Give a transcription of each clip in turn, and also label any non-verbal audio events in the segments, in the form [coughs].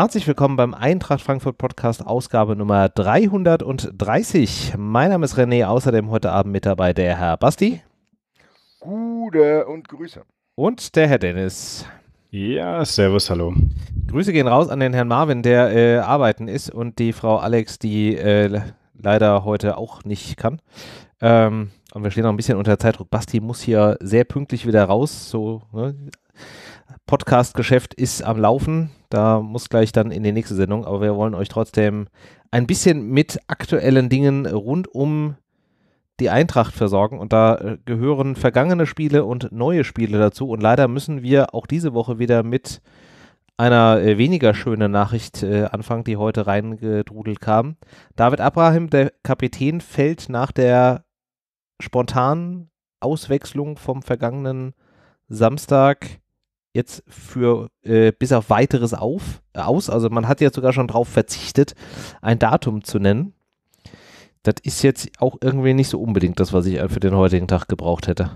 Herzlich willkommen beim Eintracht Frankfurt Podcast, Ausgabe Nummer 330. Mein Name ist René, außerdem heute Abend mit dabei der Herr Basti. Gute und Grüße. Und der Herr Dennis. Ja, servus, hallo. Grüße gehen raus an den Herrn Marvin, der äh, arbeiten ist, und die Frau Alex, die äh, leider heute auch nicht kann. Ähm, und wir stehen noch ein bisschen unter Zeitdruck. Basti muss hier sehr pünktlich wieder raus. So ne? Podcast-Geschäft ist am Laufen. Da muss gleich dann in die nächste Sendung. Aber wir wollen euch trotzdem ein bisschen mit aktuellen Dingen rund um die Eintracht versorgen. Und da äh, gehören vergangene Spiele und neue Spiele dazu. Und leider müssen wir auch diese Woche wieder mit einer äh, weniger schönen Nachricht äh, anfangen, die heute reingedrudelt kam. David Abraham, der Kapitän, fällt nach der spontanen Auswechslung vom vergangenen Samstag jetzt für äh, bis auf weiteres auf, äh, aus. Also man hat ja sogar schon darauf verzichtet, ein Datum zu nennen. Das ist jetzt auch irgendwie nicht so unbedingt das, was ich für den heutigen Tag gebraucht hätte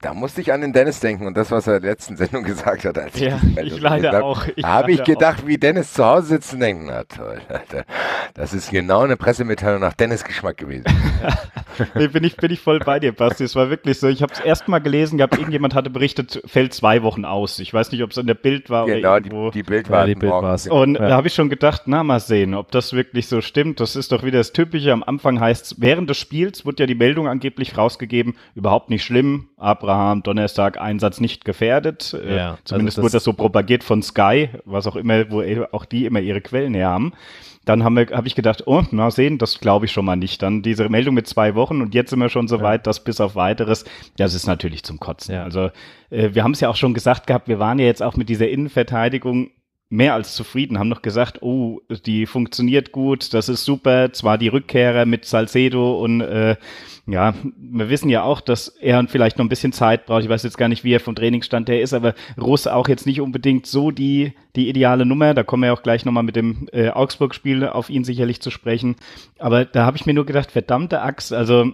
da musste ich an den Dennis denken und das, was er in der letzten [laughs] Sendung gesagt hat. Als ja, ich, ich leider hab, auch. Habe ich gedacht, auch. wie Dennis zu Hause sitzen denken. Na toll, Alter. Das ist genau eine Pressemitteilung nach Dennis Geschmack gewesen. [laughs] nee, bin, ich, bin ich voll bei dir, Basti. Es war wirklich so. Ich habe es erst mal gelesen gehabt, irgendjemand hatte berichtet, fällt zwei Wochen aus. Ich weiß nicht, ob es in der Bild war genau, oder irgendwo. Die, die Bild war ja, die Bild war's. Und ja. da habe ich schon gedacht, na mal sehen, ob das wirklich so stimmt. Das ist doch wieder das Typische. Am Anfang heißt es, während des Spiels wird ja die Meldung angeblich rausgegeben, überhaupt nicht schlimm, aber Abraham Donnerstag Einsatz nicht gefährdet. Äh, ja, also zumindest also das wurde das so propagiert von Sky, was auch immer, wo eh, auch die immer ihre Quellen her haben. Dann habe hab ich gedacht, oh, mal sehen, das glaube ich schon mal nicht. Dann diese Meldung mit zwei Wochen und jetzt sind wir schon so weit, dass bis auf weiteres, das ist natürlich zum Kotzen. Ja. Also äh, wir haben es ja auch schon gesagt gehabt, wir waren ja jetzt auch mit dieser Innenverteidigung mehr als zufrieden, haben noch gesagt, oh, die funktioniert gut, das ist super, zwar die Rückkehrer mit Salcedo und äh, ja, wir wissen ja auch, dass er vielleicht noch ein bisschen Zeit braucht, ich weiß jetzt gar nicht, wie er vom Trainingsstand her ist, aber Russ auch jetzt nicht unbedingt so die, die ideale Nummer, da kommen wir auch gleich nochmal mit dem äh, Augsburg-Spiel auf ihn sicherlich zu sprechen, aber da habe ich mir nur gedacht, verdammte Axt, also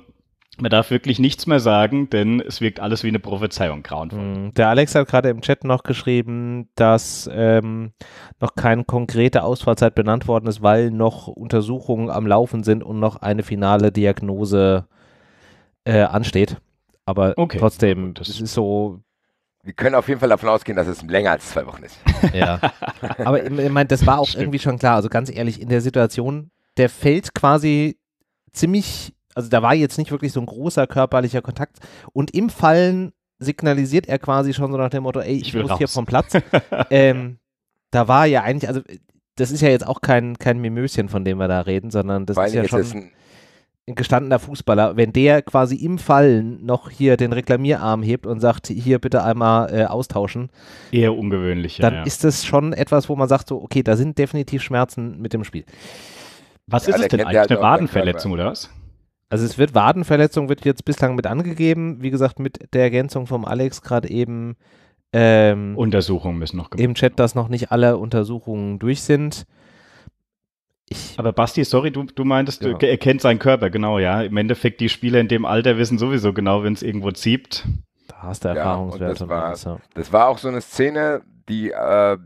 man darf wirklich nichts mehr sagen, denn es wirkt alles wie eine Prophezeiung grauenvoll. Hm. Der Alex hat gerade im Chat noch geschrieben, dass ähm, noch keine konkrete Ausfallzeit benannt worden ist, weil noch Untersuchungen am Laufen sind und noch eine finale Diagnose äh, ansteht. Aber okay. trotzdem, das ist so, wir können auf jeden Fall davon ausgehen, dass es länger als zwei Wochen ist. [laughs] Ja. Aber ich, ich meine, das war auch Stimmt. irgendwie schon klar. Also ganz ehrlich, in der Situation, der fällt quasi ziemlich also da war jetzt nicht wirklich so ein großer körperlicher Kontakt. Und im Fallen signalisiert er quasi schon so nach dem Motto, ey, ich, ich muss raus. hier vom Platz. [laughs] ähm, da war ja eigentlich, also das ist ja jetzt auch kein, kein Mimöschen, von dem wir da reden, sondern das Weil ist ja schon ist ein, ein gestandener Fußballer. Wenn der quasi im Fallen noch hier den Reklamierarm hebt und sagt, hier bitte einmal äh, austauschen. Eher ungewöhnlich, Dann ja. ist das schon etwas, wo man sagt, so, okay, da sind definitiv Schmerzen mit dem Spiel. Was ja, ist es denn eigentlich? eine halt Wadenverletzung oder was? Also es wird Wadenverletzung, wird jetzt bislang mit angegeben, wie gesagt, mit der Ergänzung vom Alex gerade eben. Ähm, Untersuchungen müssen noch gemacht Im Chat, dass noch nicht alle Untersuchungen durch sind. Ich Aber Basti, sorry, du, du meintest, ja. er kennt seinen Körper, genau, ja. Im Endeffekt, die Spieler in dem Alter wissen sowieso genau, wenn es irgendwo zieht. Da hast du Erfahrungswerte. Ja, das, war, das war auch so eine Szene, die äh,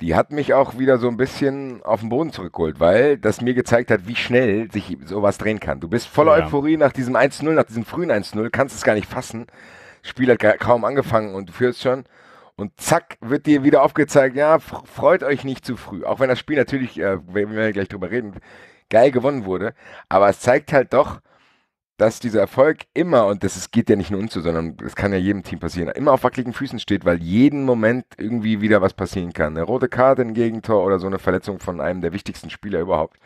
die hat mich auch wieder so ein bisschen auf den Boden zurückgeholt, weil das mir gezeigt hat, wie schnell sich sowas drehen kann. Du bist voller ja. Euphorie nach diesem 1-0, nach diesem frühen 1-0, kannst es gar nicht fassen. Spiel hat kaum angefangen und du führst schon. Und zack, wird dir wieder aufgezeigt, ja, freut euch nicht zu früh. Auch wenn das Spiel natürlich, äh, wenn wir gleich drüber reden, geil gewonnen wurde. Aber es zeigt halt doch, dass dieser Erfolg immer, und das ist, geht ja nicht nur uns zu, sondern das kann ja jedem Team passieren, immer auf wackeligen Füßen steht, weil jeden Moment irgendwie wieder was passieren kann. Eine rote Karte, ein Gegentor oder so eine Verletzung von einem der wichtigsten Spieler überhaupt.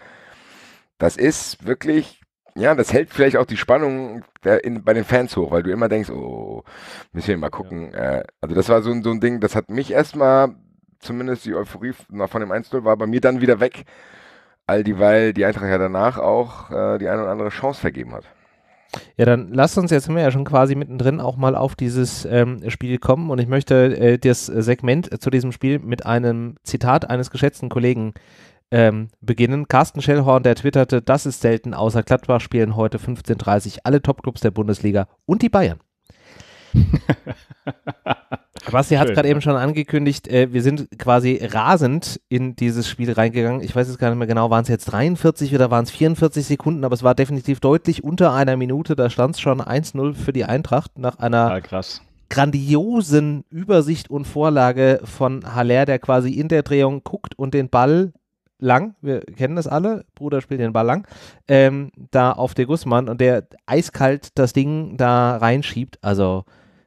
Das ist wirklich, ja, das hält vielleicht auch die Spannung der, in, bei den Fans hoch, weil du immer denkst, oh, müssen wir mal gucken. Ja. Äh, also das war so, so ein Ding, das hat mich erstmal, zumindest die Euphorie von dem 1-0 war bei mir dann wieder weg, all dieweil die Eintracht ja danach auch äh, die eine oder andere Chance vergeben hat. Ja, dann lasst uns jetzt, sind wir ja schon quasi mittendrin, auch mal auf dieses ähm, Spiel kommen und ich möchte äh, das Segment zu diesem Spiel mit einem Zitat eines geschätzten Kollegen ähm, beginnen. Carsten Schellhorn, der twitterte, das ist selten, außer Gladbach spielen heute 15.30 alle Topclubs der Bundesliga und die Bayern. [laughs] Basti hat es gerade eben schon angekündigt, äh, wir sind quasi rasend in dieses Spiel reingegangen. Ich weiß jetzt gar nicht mehr genau, waren es jetzt 43 oder waren es 44 Sekunden, aber es war definitiv deutlich unter einer Minute. Da stand es schon 1-0 für die Eintracht nach einer ah, grandiosen Übersicht und Vorlage von Haller, der quasi in der Drehung guckt und den Ball lang, wir kennen das alle, Bruder spielt den Ball lang, ähm, da auf der Gussmann und der eiskalt das Ding da reinschiebt. Also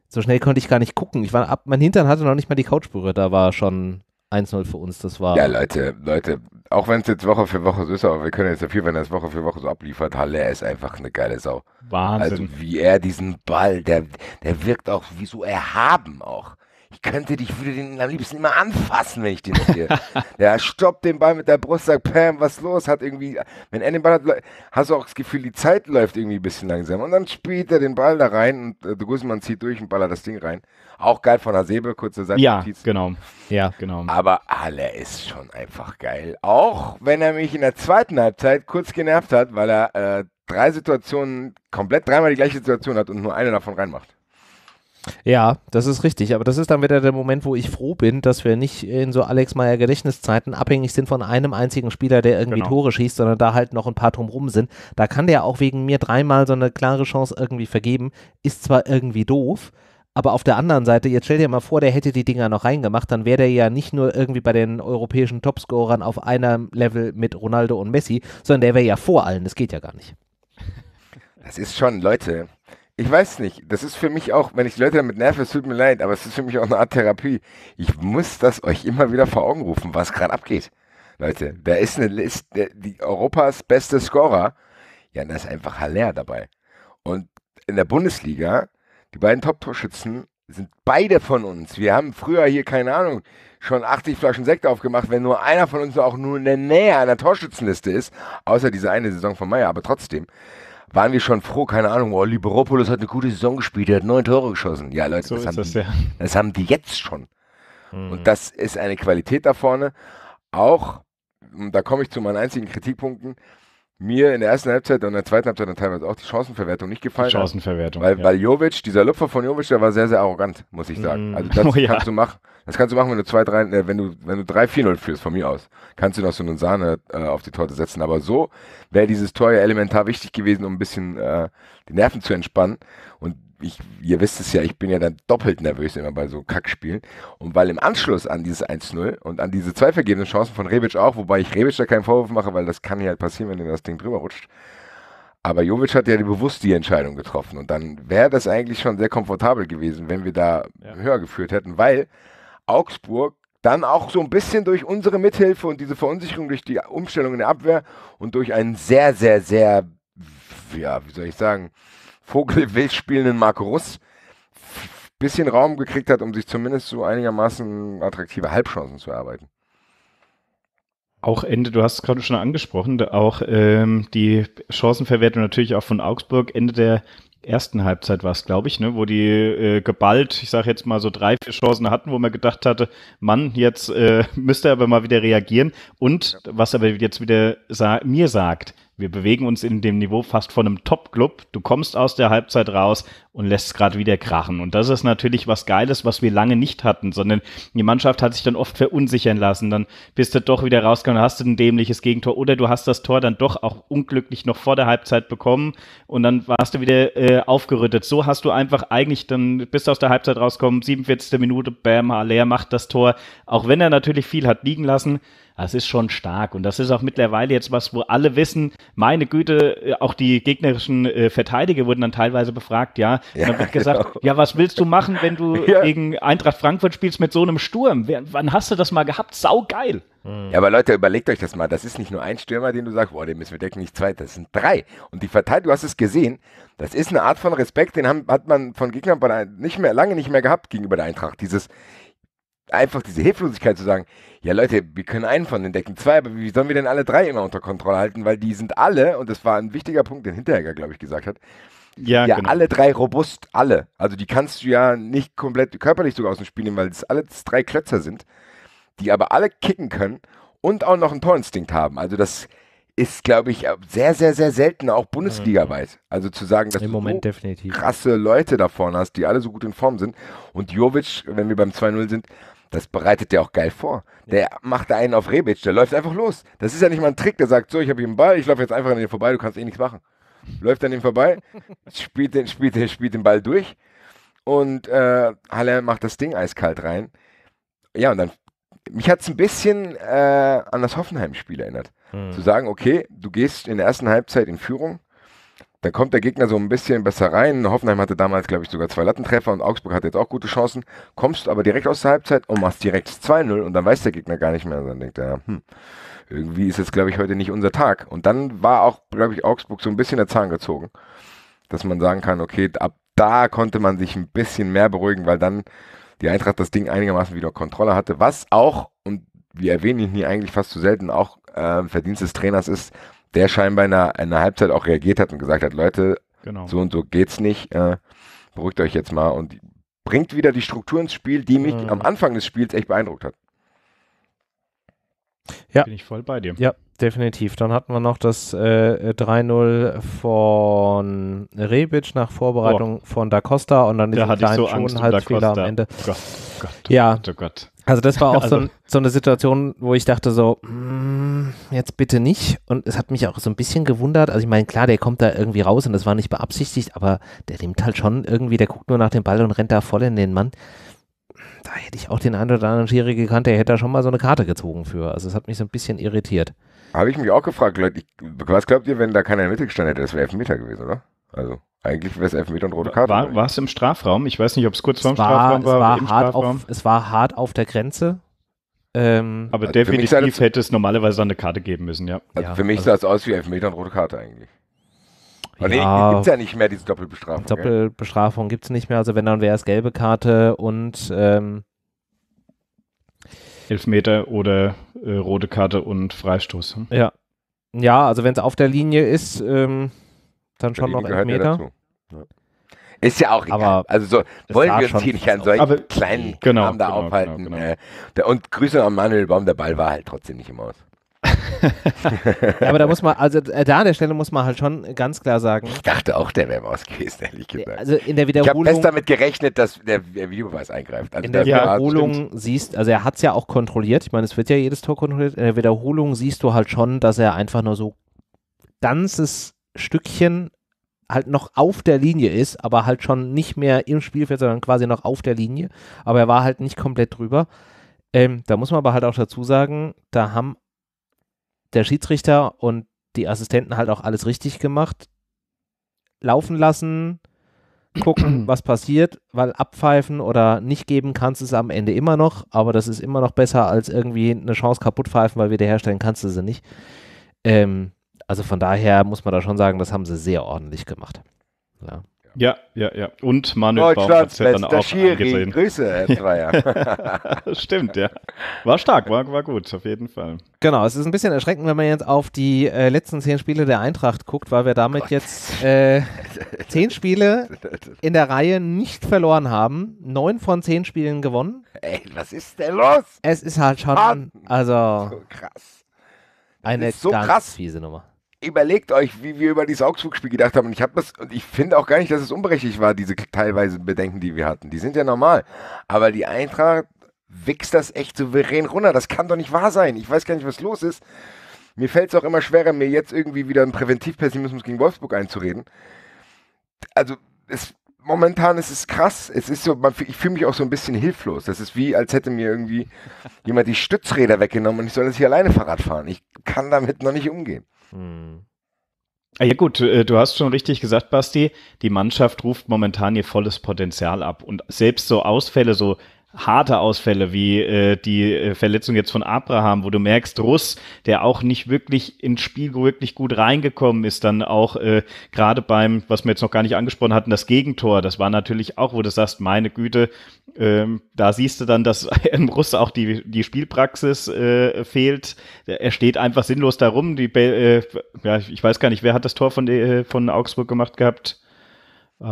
so schnell konnte ich gar nicht gucken. Ich war ab, mein Hintern hatte noch nicht mal die Couch berührt, da war schon 1-0 für uns. Das war. Ja, Leute, Leute, auch wenn es jetzt Woche für Woche so ist, aber wir können jetzt dafür, wenn er es Woche für Woche so abliefert, Haller ist einfach eine geile Sau. Wahnsinn. Also wie er diesen Ball, der, der wirkt auch wie so erhaben auch ich könnte dich, würde den am liebsten immer anfassen, wenn ich den sehe. Der stoppt den Ball mit der Brust, sagt, Pam, was los? Hat irgendwie, wenn er den Ball hat, hast du auch das Gefühl, die Zeit läuft irgendwie ein bisschen langsam. Und dann spielt er den Ball da rein und äh, de Guzman zieht durch und ballert das Ding rein. Auch geil von Hasebe, kurze Seite. Ja, genau. Ja, genau. Aber Haller ist schon einfach geil. Auch wenn er mich in der zweiten Halbzeit kurz genervt hat, weil er äh, drei Situationen, komplett dreimal die gleiche Situation hat und nur eine davon reinmacht. Ja, das ist richtig. Aber das ist dann wieder der Moment, wo ich froh bin, dass wir nicht in so Alex Meyer Gedächtniszeiten abhängig sind von einem einzigen Spieler, der irgendwie genau. Tore schießt, sondern da halt noch ein paar drumrum sind. Da kann der auch wegen mir dreimal so eine klare Chance irgendwie vergeben. Ist zwar irgendwie doof, aber auf der anderen Seite, jetzt stell dir mal vor, der hätte die Dinger noch reingemacht, dann wäre der ja nicht nur irgendwie bei den europäischen Topscorern auf einem Level mit Ronaldo und Messi, sondern der wäre ja vor allen. Das geht ja gar nicht. Das ist schon, Leute, ich weiß nicht, das ist für mich auch, wenn ich Leute damit nerve, es tut mir leid, aber es ist für mich auch eine Art Therapie. Ich muss das euch immer wieder vor Augen rufen, was gerade abgeht. Leute, da ist eine Liste, die Europas beste Scorer. Ja, da ist einfach Haller dabei. Und in der Bundesliga, die beiden Top-Torschützen sind beide von uns. Wir haben früher hier, keine Ahnung, schon 80 Flaschen Sekt aufgemacht, wenn nur einer von uns auch nur in der Nähe einer Torschützenliste ist, außer diese eine Saison von Meier, aber trotzdem waren wir schon froh, keine Ahnung, oh, Liberopoulos hat eine gute Saison gespielt, er hat neun Tore geschossen. Ja, Leute, so das, haben das, die, ja. das haben die jetzt schon. Mhm. Und das ist eine Qualität da vorne. Auch, da komme ich zu meinen einzigen Kritikpunkten, mir in der ersten Halbzeit und in der zweiten Halbzeit dann teilweise auch die Chancenverwertung nicht gefallen. Die Chancenverwertung. Hat, weil, ja. weil Jovic, dieser Lupfer von Jovic, der war sehr, sehr arrogant, muss ich sagen. Mm. Also das, [laughs] oh, ja. kannst, du mach, das kannst du machen, wenn du 2, 3, äh, wenn du, wenn du 3, 4, 0 führst, von mir aus. Kannst du noch so eine Sahne äh, auf die Torte setzen. Aber so wäre dieses Tor ja elementar wichtig gewesen, um ein bisschen äh, die Nerven zu entspannen. Und ich, ihr wisst es ja, ich bin ja dann doppelt nervös immer bei so Kackspielen. Und weil im Anschluss an dieses 1-0 und an diese zwei vergebenen Chancen von Rebic auch, wobei ich Rebic da keinen Vorwurf mache, weil das kann ja halt passieren, wenn das Ding drüber rutscht. Aber Jovic hat ja bewusst die Entscheidung getroffen. Und dann wäre das eigentlich schon sehr komfortabel gewesen, wenn wir da ja. höher geführt hätten, weil Augsburg dann auch so ein bisschen durch unsere Mithilfe und diese Verunsicherung durch die Umstellung in der Abwehr und durch einen sehr, sehr, sehr, ja, wie soll ich sagen, Vogelwild spielenden Marco Russ bisschen Raum gekriegt hat, um sich zumindest so einigermaßen attraktive Halbchancen zu erarbeiten. Auch Ende, du hast es gerade schon angesprochen, auch ähm, die Chancenverwertung natürlich auch von Augsburg, Ende der ersten Halbzeit war es, glaube ich, ne, wo die äh, geballt, ich sage jetzt mal so drei, vier Chancen hatten, wo man gedacht hatte, Mann, jetzt äh, [laughs] müsste er aber mal wieder reagieren. Und was aber jetzt wieder sa mir sagt, wir bewegen uns in dem Niveau fast von einem Top-Club. Du kommst aus der Halbzeit raus und lässt es gerade wieder krachen. Und das ist natürlich was Geiles, was wir lange nicht hatten, sondern die Mannschaft hat sich dann oft verunsichern lassen. Dann bist du doch wieder rausgekommen, hast du ein dämliches Gegentor oder du hast das Tor dann doch auch unglücklich noch vor der Halbzeit bekommen und dann warst du wieder äh, aufgerüttet. So hast du einfach eigentlich dann bist du aus der Halbzeit rausgekommen, 47. Minute, bam, leer macht das Tor. Auch wenn er natürlich viel hat liegen lassen, das ist schon stark. Und das ist auch mittlerweile jetzt was, wo alle wissen, meine Güte, äh, auch die gegnerischen äh, Verteidiger wurden dann teilweise befragt, ja. Und ja, dann wird gesagt, genau. ja, was willst du machen, wenn du [laughs] ja. gegen Eintracht Frankfurt spielst mit so einem Sturm? W wann hast du das mal gehabt? Sau geil. Hm. Ja, aber Leute, überlegt euch das mal. Das ist nicht nur ein Stürmer, den du sagst, boah, den müssen wir decken, nicht zwei, das sind drei. Und die Verteidigung, du hast es gesehen, das ist eine Art von Respekt, den haben, hat man von Gegnern nicht mehr, lange nicht mehr gehabt gegenüber der Eintracht. Dieses, einfach diese Hilflosigkeit zu sagen, ja Leute, wir können einen von den Decken, zwei, aber wie sollen wir denn alle drei immer unter Kontrolle halten? Weil die sind alle, und das war ein wichtiger Punkt, den Hinterhäger, glaube ich, gesagt hat, ja, ja genau. alle drei robust, alle. Also die kannst du ja nicht komplett körperlich sogar aus dem Spiel nehmen, weil es alle drei Klötzer sind, die aber alle kicken können und auch noch einen Torinstinkt haben. Also das ist, glaube ich, äh, sehr, sehr, sehr selten, auch bundesligaweit. Mhm. Also zu sagen, dass Im du Moment so definitiv. krasse Leute da vorne hast, die alle so gut in Form sind. Und Jovic, wenn wir beim 2-0 sind, das bereitet der auch geil vor. Der ja. macht einen auf Rebic, der läuft einfach los. Das ist ja nicht mal ein Trick, der sagt, so, ich habe hier einen Ball, ich laufe jetzt einfach an dir vorbei, du kannst eh nichts machen. Läuft an ihm vorbei, [laughs] spielt den, spielt, den, spielt den Ball durch und äh, Halle macht das Ding eiskalt rein. Ja, und dann, mich hat es ein bisschen äh, an das Hoffenheim-Spiel erinnert. Hm. Zu sagen, okay, du gehst in der ersten Halbzeit in Führung, dann kommt der Gegner so ein bisschen besser rein. Hoffenheim hatte damals, glaube ich, sogar zwei Lattentreffer und Augsburg hatte jetzt auch gute Chancen. Kommst aber direkt aus der Halbzeit und machst direkt 2-0 und dann weiß der Gegner gar nicht mehr. Und dann denkt er, hm, irgendwie ist jetzt, glaube ich, heute nicht unser Tag. Und dann war auch, glaube ich, Augsburg so ein bisschen der Zahn gezogen, dass man sagen kann, okay, ab da konnte man sich ein bisschen mehr beruhigen, weil dann die Eintracht das Ding einigermaßen wieder Kontrolle hatte, was auch, und wir erwähnen ihn hier eigentlich fast zu selten, auch äh, Verdienst des Trainers ist, der scheinbar in einer, in der, Halbzeit auch reagiert hat und gesagt hat, Leute, genau. so und so geht's nicht, äh, beruhigt euch jetzt mal und bringt wieder die Struktur ins Spiel, die mich äh. am Anfang des Spiels echt beeindruckt hat. Ja. Bin ich voll bei dir. Ja, definitiv. Dann hatten wir noch das äh, 3-0 von Rebic nach Vorbereitung oh. von Da Costa und dann diesen da kleinen so Halbfehler am Ende. Oh Gott, oh Gott, oh ja. Oh also das war auch [laughs] also. so, so, eine Situation, wo ich dachte so, mh, mm, jetzt bitte nicht. Und es hat mich auch so ein bisschen gewundert. Also ich meine, klar, der kommt da irgendwie raus und das war nicht beabsichtigt, aber der nimmt halt schon irgendwie, der guckt nur nach dem Ball und rennt da voll in den Mann. Da hätte ich auch den einen oder anderen Schiri gekannt, der hätte da schon mal so eine Karte gezogen für. Also es hat mich so ein bisschen irritiert. Habe ich mich auch gefragt, Leute, ich, was glaubt ihr, wenn da keiner in der Mitte gestanden hätte? Das wäre Meter gewesen, oder? Also. Eigentlich wäre es Meter und rote Karte. War, war es im Strafraum? Ich weiß nicht, ob es kurz vorm Strafraum war. Es war, hart Strafraum. Auf, es war hart auf der Grenze. Ähm, aber also definitiv hätte es normalerweise eine Karte geben müssen, ja. Also für mich also sah es aus wie Elfmeter und rote Karte eigentlich. Weil ja, nee, gibt es ja nicht mehr diese Doppelbestrafung. Doppelbestrafung gibt es nicht mehr. Also wenn, dann wäre es gelbe Karte und ähm, Elfmeter oder äh, rote Karte und Freistoß. Hm? Ja. Ja, also wenn es auf der Linie ist, ähm, dann schon noch Elfmeter. Ja ist ja auch egal. Aber also so, wollen wir uns hier nicht an solchen aber, kleinen genau, Kram da genau, genau aufhalten. Genau, genau. und Grüße an Manuel Baum, der Ball war halt trotzdem nicht im Aus. [laughs] ja, aber da muss man, also äh, da an der Stelle muss man halt schon ganz klar sagen. Ich dachte auch, der wäre im Aus gewesen, ehrlich gesagt. Also in der Wiederholung. Ich habe fest damit gerechnet, dass der, der Videobeweis eingreift. Also in der Wiederholung siehst, also er hat es ja auch kontrolliert. Ich meine, es wird ja jedes Tor kontrolliert. In der Wiederholung siehst du halt schon, dass er einfach nur so ganzes Stückchen halt noch auf der Linie ist, aber halt schon nicht mehr im Spielfeld, sondern quasi noch auf der Linie. Aber er war halt nicht komplett drüber. Ähm, da muss man aber halt auch dazu sagen, da haben der Schiedsrichter und die Assistenten halt auch alles richtig gemacht. Laufen lassen, gucken, [clears throat] was passiert, weil abpfeifen oder nicht geben kannst es am Ende immer noch, aber das ist immer noch besser als irgendwie eine Chance kaputt pfeifen, weil wiederherstellen kannst du sie nicht. Ähm, also von daher muss man da schon sagen, das haben sie sehr ordentlich gemacht. Ja. Ja, ja, ja. Und Manuel Baum hat es ja dann auch Schiri. angesehen. Grüße, Herr [laughs] Dreier. [laughs] Stimmt, ja. War stark, war, war gut, auf jeden Fall. Genau, es ist ein bisschen erschreckend, wenn man jetzt auf die äh, letzten zehn Spiele der Eintracht guckt, weil wir damit Gott. jetzt äh, zehn Spiele in der Reihe nicht verloren haben, neun von zehn Spielen gewonnen. Ey, was ist denn los? Es ist halt schon, Mann. also so krass. eine so ganz krass. fiese Nummer überlegt euch, wie wir über dieses Augsburg-Spiel gedacht haben. Und ich habe das, und ich finde auch gar nicht, dass es unberechtigt war, diese teilweise Bedenken, die wir hatten. Die sind ja normal. Aber die Eintracht wächst das echt souverän runter. Das kann doch nicht wahr sein. Ich weiß gar nicht, was los ist. Mir fällt es auch immer schwerer, mir jetzt irgendwie wieder einen Präventivpessimismus gegen Wolfsburg einzureden. Also, es, momentan ist es krass. Es ist so, man, ich fühle mich auch so ein bisschen hilflos. Das ist wie, als hätte mir irgendwie jemand die Stützräder weggenommen und ich soll jetzt hier alleine Fahrrad fahren. Ich kann damit noch nicht umgehen. Hm. Ja gut, äh, du hast schon richtig gesagt, Basti, die Mannschaft ruft momentan ihr volles Potenzial ab. Und selbst so Ausfälle, so harte Ausfälle, wie äh, die äh, Verletzung jetzt von Abraham, wo du merkst, Russ, der auch nicht wirklich ins Spiel wirklich gut reingekommen ist, dann auch äh, gerade beim, was wir jetzt noch gar nicht angesprochen hatten, das Gegentor, das war natürlich auch, wo du sagst, meine Güte, ähm, da siehst du dann, dass [laughs] im Russ auch die, die Spielpraxis äh, fehlt. Er steht einfach sinnlos da rum. Die, äh, ja, ich weiß gar nicht, wer hat das Tor von, äh, von Augsburg gemacht gehabt? Äh,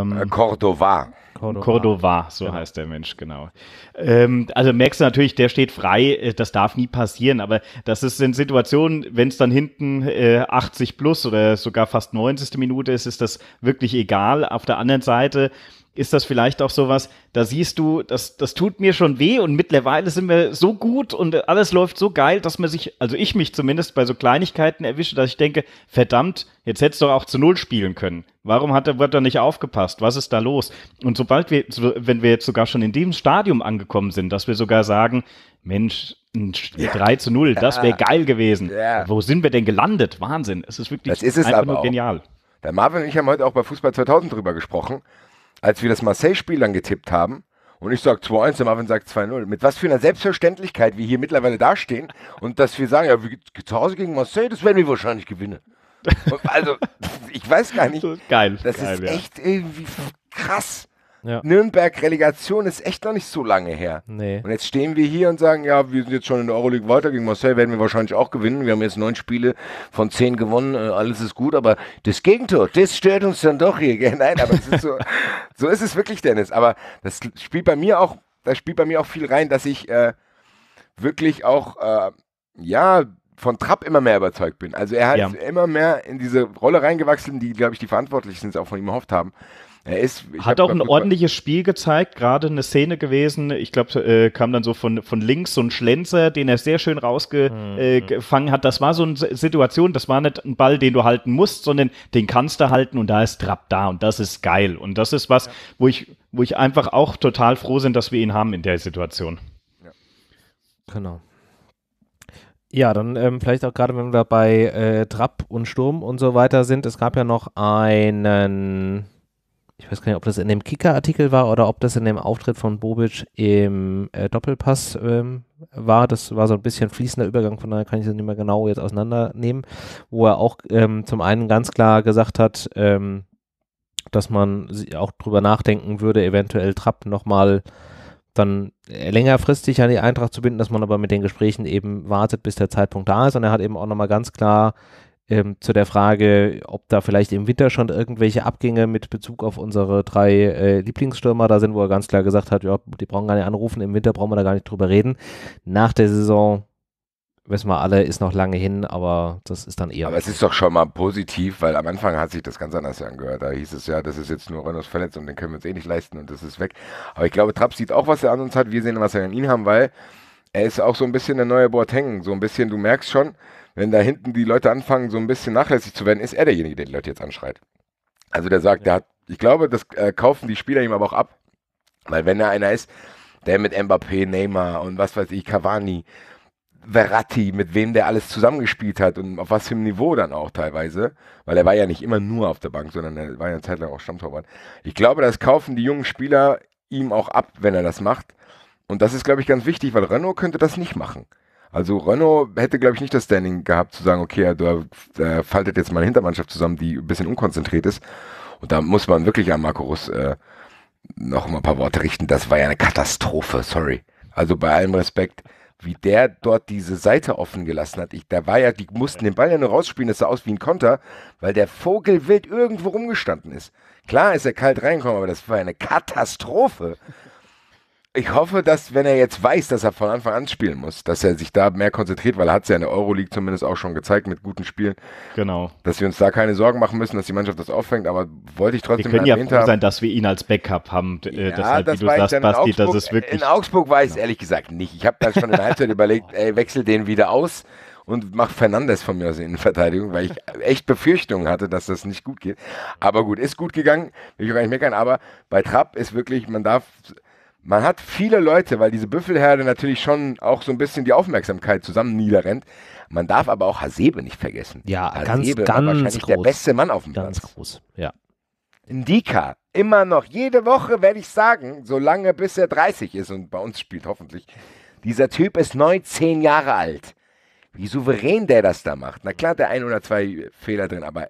ähm, Cordova. Cordova. Cordova, so genau. heißt der Mensch, genau. Ähm, also merkst du natürlich, der steht frei, äh, das darf nie passieren, aber das ist, sind Situationen, wenn es dann hinten äh, 80 plus oder sogar fast 90. Minute ist, ist das wirklich egal. Auf der anderen Seite, ist das vielleicht auch sowas, da siehst du, das, das tut mir schon weh und mittlerweile sind wir so gut und alles läuft so geil, dass man sich, also ich mich zumindest bei so Kleinigkeiten erwische, dass ich denke, verdammt, jetzt hättest du auch zu Null spielen können. Warum hat der Wörter nicht aufgepasst? Was ist da los? Und sobald wir, wenn wir jetzt sogar schon in dem Stadium angekommen sind, dass wir sogar sagen, Mensch, ein 3 zu 0, das wäre geil gewesen. Ja. Wo sind wir denn gelandet? Wahnsinn. Es ist wirklich das ist es einfach nur genial. Der Marvin und ich haben heute auch bei Fußball 2000 drüber gesprochen als wir das Marseille-Spiel dann getippt haben, und ich sage 2-1, und Marvin sagt 2-0. Mit was für einer Selbstverständlichkeit wir hier mittlerweile dastehen und dass wir sagen, ja, wir zu Hause gegen Marseille, das werden wir wahrscheinlich gewinnen. Und also, [laughs] ich weiß gar nicht. Geil. Das geil, ist ja. echt irgendwie krass. Ja. Nürnberg-Relegation ist echt noch nicht so lange her. Nee. Und jetzt stehen wir hier und sagen, ja, wir sind jetzt schon in der Euroleague weiter gegen Marseille, werden wir wahrscheinlich auch gewinnen. Wir haben jetzt neun Spiele von zehn gewonnen, äh, alles ist gut, aber das Gegentor, das stört uns dann doch hier. Nein, aber ist so, [laughs] so, ist es wirklich, Dennis. Aber das spielt bei mir auch, das spielt bei mir auch viel rein, dass ich äh, wirklich auch, äh, ja, von Trapp immer mehr überzeugt bin. Also er hat ja. immer mehr in diese Rolle reingewachsen, die, glaube ich, die Verantwortlichen auch von ihm erhofft haben. Er ist, Hat auch ein ordentliches Spiel gezeigt, gerade eine Szene gewesen, ich glaube, äh, kam dann so von, von links so ein Schlenzer, den er sehr schön rausgefangen mhm. äh, hat. Das war so eine Situation, das war nicht ein Ball, den du halten musst, sondern den kannst du halten und da ist Trapp da und das ist geil. Und das ist was, ja. wo, ich, wo ich einfach auch total froh bin, dass wir ihn haben in der Situation. Ja. Genau. Ja, dann ähm, vielleicht auch gerade, wenn wir bei äh, Trapp und Sturm und so weiter sind, es gab ja noch einen ich weiß gar nicht, ob das in dem Kicker-Artikel war oder ob das in dem Auftritt von Bobic im äh, Doppelpass ähm, war. Das war so ein bisschen fließender Übergang, von daher kann ich das nicht mehr genau jetzt auseinandernehmen, wo er auch ähm, zum einen ganz klar gesagt hat, ähm, dass man auch drüber nachdenken würde, eventuell Trapp nochmal dann äh, längerfristig an die Eintracht zu binden, dass man aber mit den Gesprächen eben wartet, bis der Zeitpunkt da ist. Und er hat eben auch nochmal ganz klar ähm, zu der Frage, ob da vielleicht im Winter schon irgendwelche Abgänge mit Bezug auf unsere drei äh, Lieblingsstürmer da sind, wo er ganz klar gesagt hat, ja, die brauchen gar nicht anrufen, im Winter brauchen wir da gar nicht drüber reden. Nach der Saison wissen wir alle, ist noch lange hin, aber das ist dann eher. Aber es ist doch schon mal positiv, weil am Anfang hat sich das ganz anders angehört. Da hieß es ja, das ist jetzt nur Renos verletzt und den können wir uns eh nicht leisten und das ist weg. Aber ich glaube, Trapp sieht auch, was er an uns hat. Wir sehen, was wir an ihn haben, weil er ist auch so ein bisschen der neue Boateng. So ein bisschen, du merkst schon, wenn da hinten die Leute anfangen, so ein bisschen nachlässig zu werden, ist er derjenige, der die Leute jetzt anschreit. Also der sagt, der hat, ich glaube, das äh, kaufen die Spieler ihm aber auch ab. Weil wenn er einer ist, der mit Mbappé, Neymar und was weiß ich, Cavani, Verratti, mit wem der alles zusammengespielt hat und auf was für einem Niveau dann auch teilweise, weil er war ja nicht immer nur auf der Bank, sondern er war ja eine Zeit lang auch Stammtorwart. Ich glaube, das kaufen die jungen Spieler ihm auch ab, wenn er das macht. Und das ist, glaube ich, ganz wichtig, weil Renault könnte das nicht machen. Also Renault hätte, glaube ich, nicht das Standing gehabt zu sagen, okay, da, da faltet jetzt mal eine Hintermannschaft zusammen, die ein bisschen unkonzentriert ist. Und da muss man wirklich an Marco Russ äh, noch mal ein paar Worte richten. Das war ja eine Katastrophe, sorry. Also bei allem Respekt, wie der dort diese Seite offen gelassen hat. Ich, da war ja, die mussten den Ball ja nur rausspielen, das sah aus wie ein Konter, weil der Vogel wild irgendwo rumgestanden ist. Klar ist er kalt reingekommen, aber das war eine Katastrophe ich hoffe, dass wenn er jetzt weiß, dass er von Anfang an spielen muss, dass er sich da mehr konzentriert, weil er hat es ja in der Euroleague zumindest auch schon gezeigt mit guten Spielen. Genau. Dass wir uns da keine Sorgen machen müssen, dass die Mannschaft das auffängt, aber wollte ich trotzdem Wir können ja froh sein, dass wir ihn als Backup haben. Äh, ja, deshalb, das wie du sagst, Basti, Augsburg, das ist wirklich... In Augsburg war ich es genau. ehrlich gesagt nicht. Ich habe da schon in der Halbzeit [laughs] überlegt, ey, wechsel den wieder aus und mach Fernandes von mir aus der Innenverteidigung, weil ich echt Befürchtungen hatte, dass das nicht gut geht. Aber gut, ist gut gegangen, will ich auch gar nicht meckern, aber bei Trapp ist wirklich, man darf man hat viele Leute, weil diese Büffelherde natürlich schon auch so ein bisschen die Aufmerksamkeit zusammen niederrennt. Man darf aber auch Hasebe nicht vergessen. Ja, Hasebe ganz, ganz wahrscheinlich groß. der beste Mann auf dem ganz Platz. Ganz groß, ja. Indika, immer noch, jede Woche werde ich sagen, solange bis er 30 ist und bei uns spielt hoffentlich. Dieser Typ ist 19 Jahre alt. Wie souverän der das da macht. Na klar, der ein oder zwei Fehler drin, aber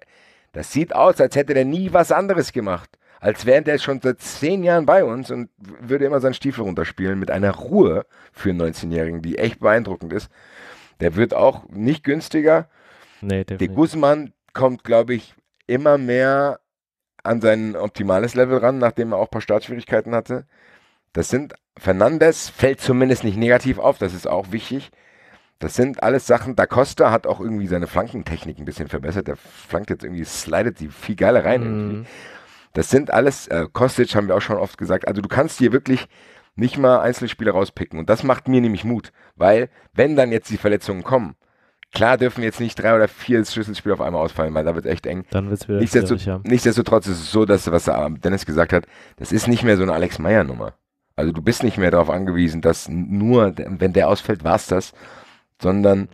das sieht aus, als hätte der nie was anderes gemacht als wäre der schon seit zehn Jahren bei uns und würde immer seinen Stiefel runterspielen mit einer Ruhe für einen 19-Jährigen, die echt beeindruckend ist. Der wird auch nicht günstiger. Nee, der Guzman kommt, glaube ich, immer mehr an sein optimales Level ran, nachdem er auch ein paar Startschwierigkeiten hatte. Das sind, Fernandes fällt zumindest nicht negativ auf, das ist auch wichtig. Das sind alles Sachen. Da Costa hat auch irgendwie seine Flankentechnik ein bisschen verbessert. Der flankt jetzt irgendwie, slidet die viel geiler rein. Mhm. Irgendwie. Das sind alles, äh, Kostic haben wir auch schon oft gesagt, also du kannst hier wirklich nicht mal Einzelspieler rauspicken. Und das macht mir nämlich Mut, weil wenn dann jetzt die Verletzungen kommen, klar dürfen jetzt nicht drei oder vier Schlüsselspiele auf einmal ausfallen, weil da wird es echt eng. Dann wird's wieder Nichtsdestotrotz, ja. Nichtsdestotrotz ist es so, dass, was äh, Dennis gesagt hat, das ist nicht mehr so eine Alex Meyer Nummer. Also du bist nicht mehr darauf angewiesen, dass nur, wenn der ausfällt, war es das, sondern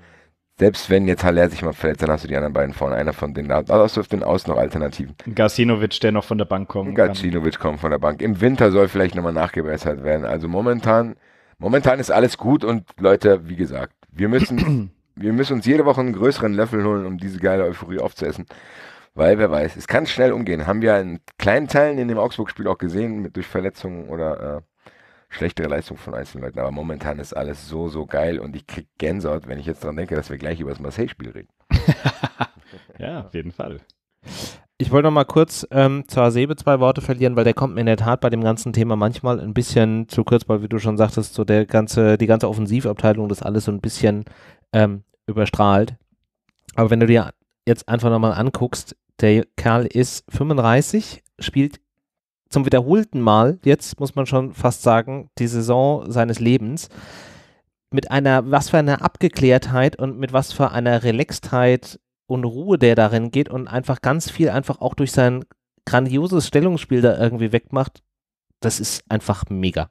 selbst wenn jetzt Haller sich mal verletzt, dann hast du die anderen beiden vorne. Einer von denen, also hast du auf den Außen noch Alternativen. Gacinovic, der noch von der Bank kommt. Gacinovic kommt von der Bank. Im Winter soll vielleicht nochmal nachgebessert werden. Also momentan, momentan ist alles gut und Leute, wie gesagt, wir müssen, [clears throat] wir müssen uns jede Woche einen größeren Löffel holen, um diese geile Euphorie aufzuessen. Weil wer weiß, es kann schnell umgehen. Haben wir in kleinen Teilen in dem Augsburg-Spiel auch gesehen, mit, durch Verletzungen oder äh, schlechtere Leistung von einzelnen Leuten. Aber momentan ist alles so, so geil und ich krieg Gänsehaut, wenn ich jetzt dran denke, dass wir gleich über das Marseille-Spiel reden. [laughs] ja, auf jeden Fall. Ich wollte noch mal kurz ähm, zur Hasebe zwei Worte verlieren, weil der kommt mir in der Tat bei dem ganzen Thema manchmal ein bisschen zu kurz, weil wie du schon sagtest, so der ganze, die ganze Offensivabteilung das alles so ein bisschen ähm, überstrahlt. Aber wenn du dir jetzt einfach noch mal anguckst, der Kerl ist 35, spielt zum wiederholten Mal, jetzt muss man schon fast sagen, die Saison seines Lebens, mit einer, was für einer Abgeklärtheit und mit was für einer Relaxtheit und Ruhe der darin geht und einfach ganz viel einfach auch durch sein grandioses Stellungsspiel da irgendwie wegmacht, das ist einfach mega.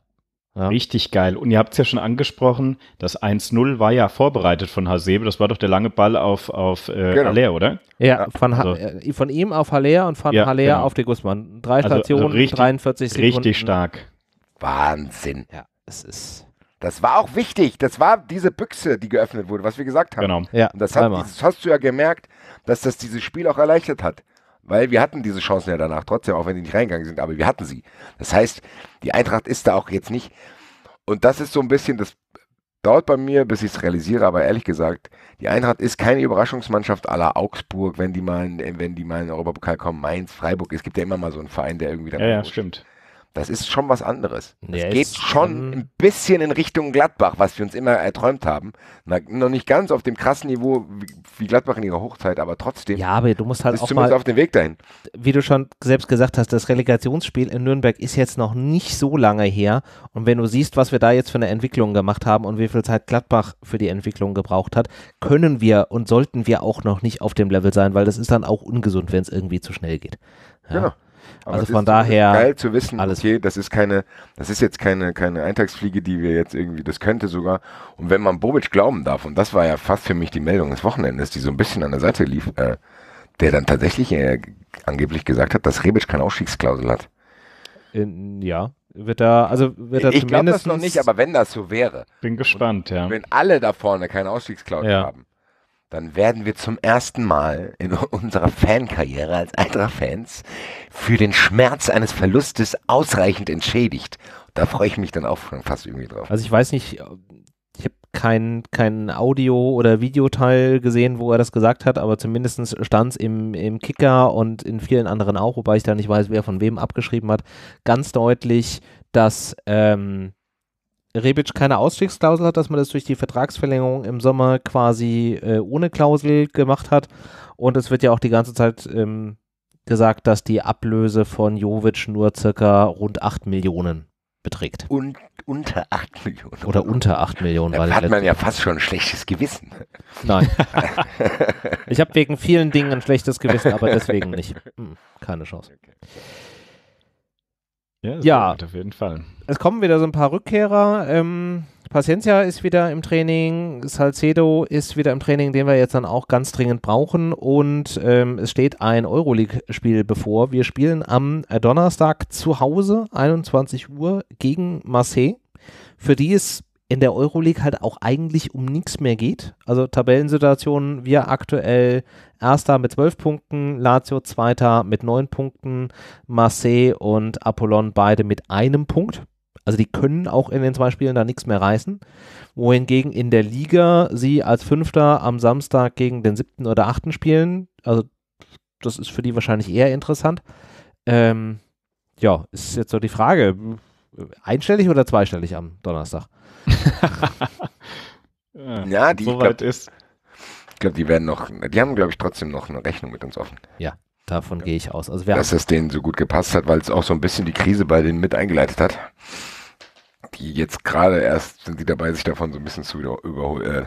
Ja. Richtig geil. Und ihr habt es ja schon angesprochen, das 1-0 war ja vorbereitet von Hasebe. Das war doch der lange Ball auf, auf äh, genau. Haller, oder? Ja, von, also. Äh, von, ihm auf Haller und von ja, Haller genau. auf De Guzman. Drei also, Stationen, also richtig, 43 Sekunden. Richtig stark. Wahnsinn. Ja, es ist. Das war auch wichtig. Das war diese Büchse, die geöffnet wurde, was wir gesagt haben. Genau. Ja, und das, hat, das hast du ja gemerkt, dass das dieses Spiel auch erleichtert hat weil wir hatten diese Chancen ja danach trotzdem, auch wenn die nicht reingegangen sind, aber wir hatten sie. Das heißt, die Eintracht ist da auch jetzt nicht. Und das ist so ein bisschen, das dauert bei mir, bis ich es realisiere, aber ehrlich gesagt, die Eintracht ist keine Überraschungsmannschaft aller Augsburg, wenn die mal wenn die mal in den Europapokal kommen, Mainz, Freiburg. Es gibt ja immer mal so einen Verein, der irgendwie dann. Ja, ja, stimmt. Das ist schon was anderes. Es ja, geht schon ein bisschen in Richtung Gladbach, was wir uns immer erträumt haben. Na, noch nicht ganz auf dem krassen Niveau wie Gladbach in ihrer Hochzeit, aber trotzdem. Ja, aber du musst halt bist auch zumindest mal, auf dem Weg dahin. Wie du schon selbst gesagt hast, das Relegationsspiel in Nürnberg ist jetzt noch nicht so lange her. Und wenn du siehst, was wir da jetzt für eine Entwicklung gemacht haben und wie viel Zeit Gladbach für die Entwicklung gebraucht hat, können wir und sollten wir auch noch nicht auf dem Level sein, weil das ist dann auch ungesund, wenn es irgendwie zu schnell geht. Ja. Genau. Aber also von ist, äh, daher. geil zu wissen, alles okay, das ist keine, das ist jetzt keine, keine Eintagsfliege, die wir jetzt irgendwie, das könnte sogar. Und wenn man Bobic glauben darf, und das war ja fast für mich die Meldung des Wochenendes, die so ein bisschen an der Seite lief, äh, der dann tatsächlich äh, angeblich gesagt hat, dass Rebic keine Ausstiegsklausel hat. In, ja, wird da, also wird da Ich glaube das noch nicht, aber wenn das so wäre. Bin gespannt, ja. Wenn alle da vorne keine Ausstiegsklausel ja. haben dann werden wir zum ersten Mal in unserer Fankarriere als Eintracht-Fans für den Schmerz eines Verlustes ausreichend entschädigt. Da freue ich mich dann auch schon fast irgendwie drauf. Also ich weiß nicht, ich habe kein, kein Audio- oder Videoteil gesehen, wo er das gesagt hat, aber zumindest stand es im, im Kicker und in vielen anderen auch, wobei ich da nicht weiß, wer von wem abgeschrieben hat, ganz deutlich, dass ähm, Rebic keine Ausstiegsklausel hat, dass man das durch die Vertragsverlängerung im Sommer quasi äh, ohne Klausel gemacht hat. Und es wird ja auch die ganze Zeit ähm, gesagt, dass die Ablöse von Jovic nur circa rund 8 Millionen beträgt. Und unter 8 Millionen. Oder unter 8 Millionen. Da hat man ja fast schon ein schlechtes Gewissen. Nein. [laughs] ich habe wegen vielen Dingen ein schlechtes Gewissen, aber deswegen nicht. Hm, keine Chance. Okay. Ja, ja. auf jeden Fall. Es kommen wieder so ein paar Rückkehrer. Ähm, Paciencia ist wieder im Training, Salcedo ist wieder im Training, den wir jetzt dann auch ganz dringend brauchen. Und ähm, es steht ein Euroleague-Spiel bevor. Wir spielen am äh, Donnerstag zu Hause, 21 Uhr, gegen Marseille. Für die es in der Euroleague halt auch eigentlich um nichts mehr geht. Also Tabellensituationen, wir aktuell Erster mit zwölf Punkten, Lazio Zweiter mit neun Punkten, Marseille und Apollon beide mit einem Punkt. Also die können auch in den zwei Spielen da nichts mehr reißen. Wohingegen in der Liga sie als Fünfter am Samstag gegen den siebten oder achten spielen. Also das ist für die wahrscheinlich eher interessant. Ähm, ja, ist jetzt so die Frage. Einstellig oder zweistellig am Donnerstag? [laughs] ja, die so weit glaub, ist. Ich glaube, die werden noch, die haben, glaube ich, trotzdem noch eine Rechnung mit uns offen. Ja, davon ja. gehe ich aus. Also Dass es denen so gut gepasst hat, weil es auch so ein bisschen die Krise bei denen mit eingeleitet hat. Die jetzt gerade erst sind die dabei, sich davon so ein bisschen zu, äh,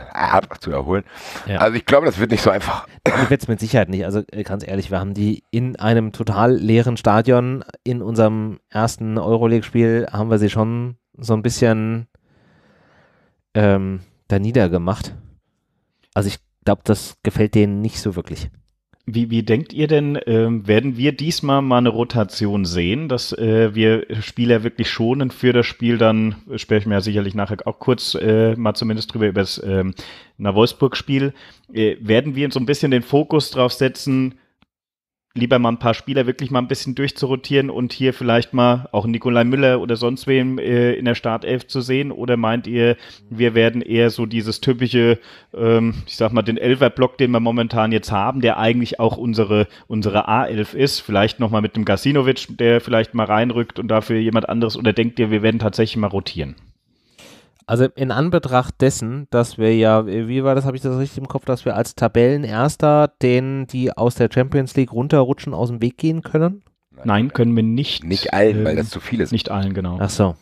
zu erholen. Ja. Also ich glaube, das wird nicht so einfach. Wird es mit Sicherheit nicht. Also äh, ganz ehrlich, wir haben die in einem total leeren Stadion in unserem ersten Euroleague-Spiel haben wir sie schon so ein bisschen ähm, da niedergemacht. Also ich glaube, das gefällt denen nicht so wirklich. Wie, wie denkt ihr denn, ähm, werden wir diesmal mal eine Rotation sehen, dass äh, wir Spieler wirklich schonen für das Spiel? Dann ich mir ja sicherlich nachher auch kurz äh, mal zumindest drüber über das ähm, Wolfsburg-Spiel. Äh, werden wir so ein bisschen den Fokus drauf setzen, lieber mal ein paar Spieler wirklich mal ein bisschen durchzurotieren und hier vielleicht mal auch Nikolai Müller oder sonst wem äh, in der Startelf zu sehen? Oder meint ihr, wir werden eher so dieses typische, ähm, ich sag mal, den Elferblock, den wir momentan jetzt haben, der eigentlich auch unsere, unsere A11 ist, vielleicht nochmal mit dem Gasinovic, der vielleicht mal reinrückt und dafür jemand anderes? Oder denkt ihr, wir werden tatsächlich mal rotieren? Also in Anbetracht dessen, dass wir ja, wie war das, habe ich das richtig im Kopf, dass wir als Tabellenerster denen, die aus der Champions League runterrutschen, aus dem Weg gehen können? Nein, können wir nicht. Nicht allen, äh, weil das ähm, zu viel ist. Nicht allen, genau. Ach so,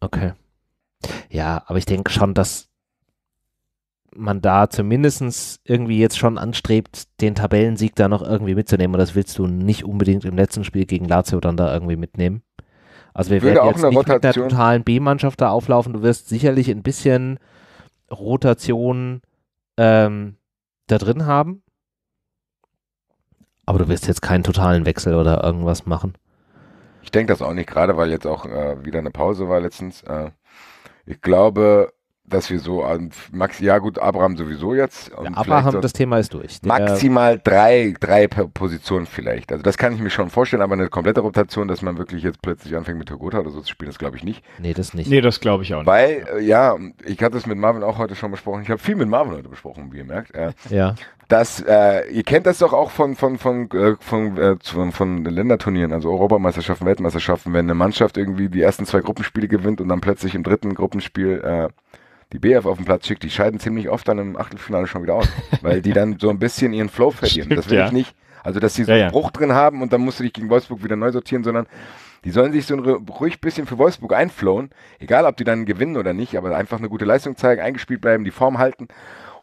okay. Ja, aber ich denke schon, dass man da zumindest irgendwie jetzt schon anstrebt, den Tabellensieg da noch irgendwie mitzunehmen. Und das willst du nicht unbedingt im letzten Spiel gegen Lazio dann da irgendwie mitnehmen. Also wir werden jetzt nicht Rotation. mit der totalen B-Mannschaft da auflaufen. Du wirst sicherlich ein bisschen Rotation ähm, da drin haben. Aber du wirst jetzt keinen totalen Wechsel oder irgendwas machen. Ich denke das auch nicht, gerade weil jetzt auch äh, wieder eine Pause war letztens. Äh, ich glaube, dass wir so an ähm, Max, ja gut, Abraham sowieso jetzt. Ja, Abraham, das Thema ist durch. Der maximal drei, drei Positionen vielleicht. Also das kann ich mir schon vorstellen, aber eine komplette Rotation, dass man wirklich jetzt plötzlich anfängt mit Togota oder so zu spielen, das glaube ich nicht. Nee, das nicht. Nee, das glaube ich auch nicht. Weil, äh, ja, ich hatte es mit Marvin auch heute schon besprochen. Ich habe viel mit Marvin heute besprochen, wie ihr merkt. Äh, ja. Dass, äh, ihr kennt das doch auch von, von, von, äh, von, äh, von, von Länderturnieren, also Europameisterschaften, Weltmeisterschaften, wenn eine Mannschaft irgendwie die ersten zwei Gruppenspiele gewinnt und dann plötzlich im dritten Gruppenspiel äh, die BF auf den Platz schickt, die scheiden ziemlich oft dann im Achtelfinale schon wieder aus, weil die dann so ein bisschen ihren Flow [laughs] verlieren. Stimmt, das will ja. ich nicht. Also, dass sie so einen ja, Bruch drin haben und dann musst du dich gegen Wolfsburg wieder neu sortieren, sondern die sollen sich so ein ruhig bisschen für Wolfsburg einflowen, egal ob die dann gewinnen oder nicht, aber einfach eine gute Leistung zeigen, eingespielt bleiben, die Form halten.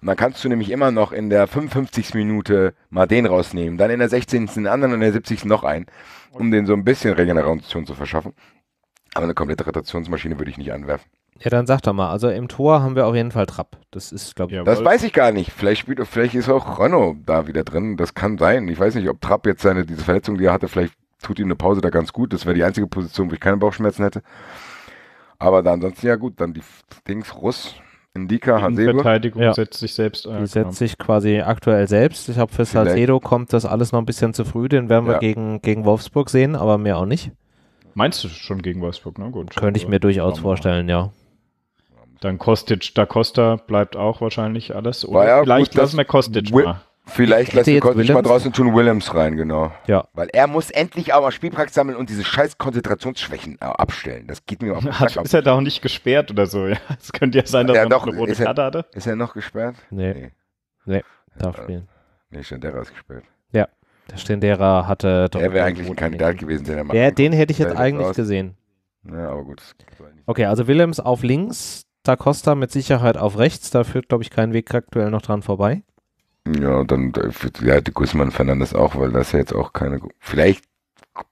Und dann kannst du nämlich immer noch in der 55. Minute mal den rausnehmen, dann in der 16. den anderen und in der 70. noch einen, um den so ein bisschen Regeneration zu verschaffen. Aber eine komplette Rotationsmaschine würde ich nicht anwerfen. Ja, dann sag doch mal. Also im Tor haben wir auf jeden Fall Trapp. Das ist, glaube ich. das weiß ich gar nicht. Vielleicht, spielt, vielleicht ist auch Renault da wieder drin. Das kann sein. Ich weiß nicht, ob Trapp jetzt seine, diese Verletzung, die er hatte, vielleicht tut ihm eine Pause da ganz gut. Das wäre die einzige Position, wo ich keine Bauchschmerzen hätte. Aber dann ansonsten, ja gut, dann die Dings Russ. Indika, Hasebe. Verteidigung ja. setzt sich selbst ein. Äh, die genau. setzt sich quasi aktuell selbst. Ich habe für Salcedo kommt das alles noch ein bisschen zu früh. Den werden wir ja. gegen, gegen Wolfsburg sehen, aber mehr auch nicht. Meinst du schon gegen Wolfsburg, ne? Gut. Könnte ich mir durchaus vorstellen, ja. Dann Kostic, Da Costa bleibt auch wahrscheinlich alles. Oder ja, vielleicht gut, lassen wir Kostic Will mal. Vielleicht lassen wir Kostic mal draußen tun Willems rein, genau. Ja. Weil er muss endlich auch mal Spielpraxis sammeln und diese scheiß Konzentrationsschwächen äh, abstellen. Das geht mir auch nicht. [laughs] ist er da auch nicht gesperrt oder so? [laughs] Ja, es könnte ja sein, dass er noch eine rote Karte hatte. Ist er noch gesperrt? Nee. Nee, nee darf ja, spielen. Nee, Stendera ist gesperrt. Ja, der Stendera hatte doch. Er wäre eigentlich ein Kandidat gewesen, den er macht. Ja, den hätte ich jetzt eigentlich raus. gesehen. Ja, aber gut. Okay, also Willems auf links, da Costa mit Sicherheit auf rechts, da führt, glaube ich, kein Weg aktuell noch dran vorbei. Ja, dann äh, ja, Guzman Fernandes auch, weil das ja jetzt auch keine. Vielleicht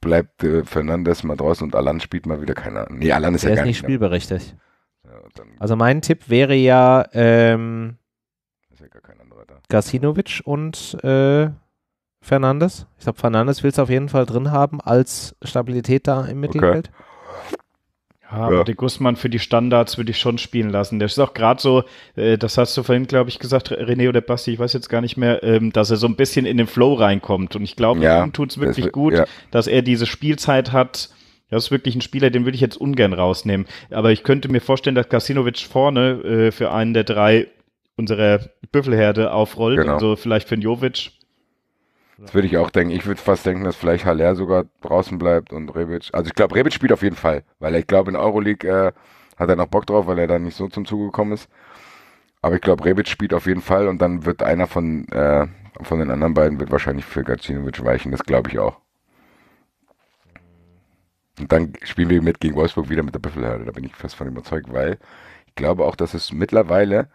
bleibt äh, Fernandes mal draußen und Alan spielt mal wieder keiner. Nee, Alan ist Der ja gar ist nicht spielberechtigt. Ja, also mein Tipp wäre ja, ähm, ist ja gar kein anderer da. Gasinovic und äh, Fernandes. Ich glaube, Fernandes will es auf jeden Fall drin haben als Stabilität da im Mittelfeld. Okay. Ja, ja. die Gussmann für die Standards würde ich schon spielen lassen. Der ist auch gerade so, äh, das hast du vorhin, glaube ich, gesagt, René oder Basti, ich weiß jetzt gar nicht mehr, ähm, dass er so ein bisschen in den Flow reinkommt. Und ich glaube, ja, ihm tut's wirklich das, gut, ja. dass er diese Spielzeit hat. Das ist wirklich ein Spieler, den würde ich jetzt ungern rausnehmen. Aber ich könnte mir vorstellen, dass Kasinovic vorne äh, für einen der drei unserer Büffelherde aufrollt. Genau. Also vielleicht für einen Jovic das würde ich auch denken. Ich würde fast denken, dass vielleicht Haller sogar draußen bleibt und Rebic. Also ich glaube, Rebic spielt auf jeden Fall, weil ich glaube, in Euroleague äh, hat er noch Bock drauf, weil er da nicht so zum Zuge gekommen ist. Aber ich glaube, Rebic spielt auf jeden Fall und dann wird einer von, äh, von den anderen beiden wird wahrscheinlich für Gacinovic weichen. Das glaube ich auch. Und dann spielen wir mit gegen Wolfsburg wieder mit der Büffelherde. Da bin ich fest von überzeugt, weil ich glaube auch, dass es mittlerweile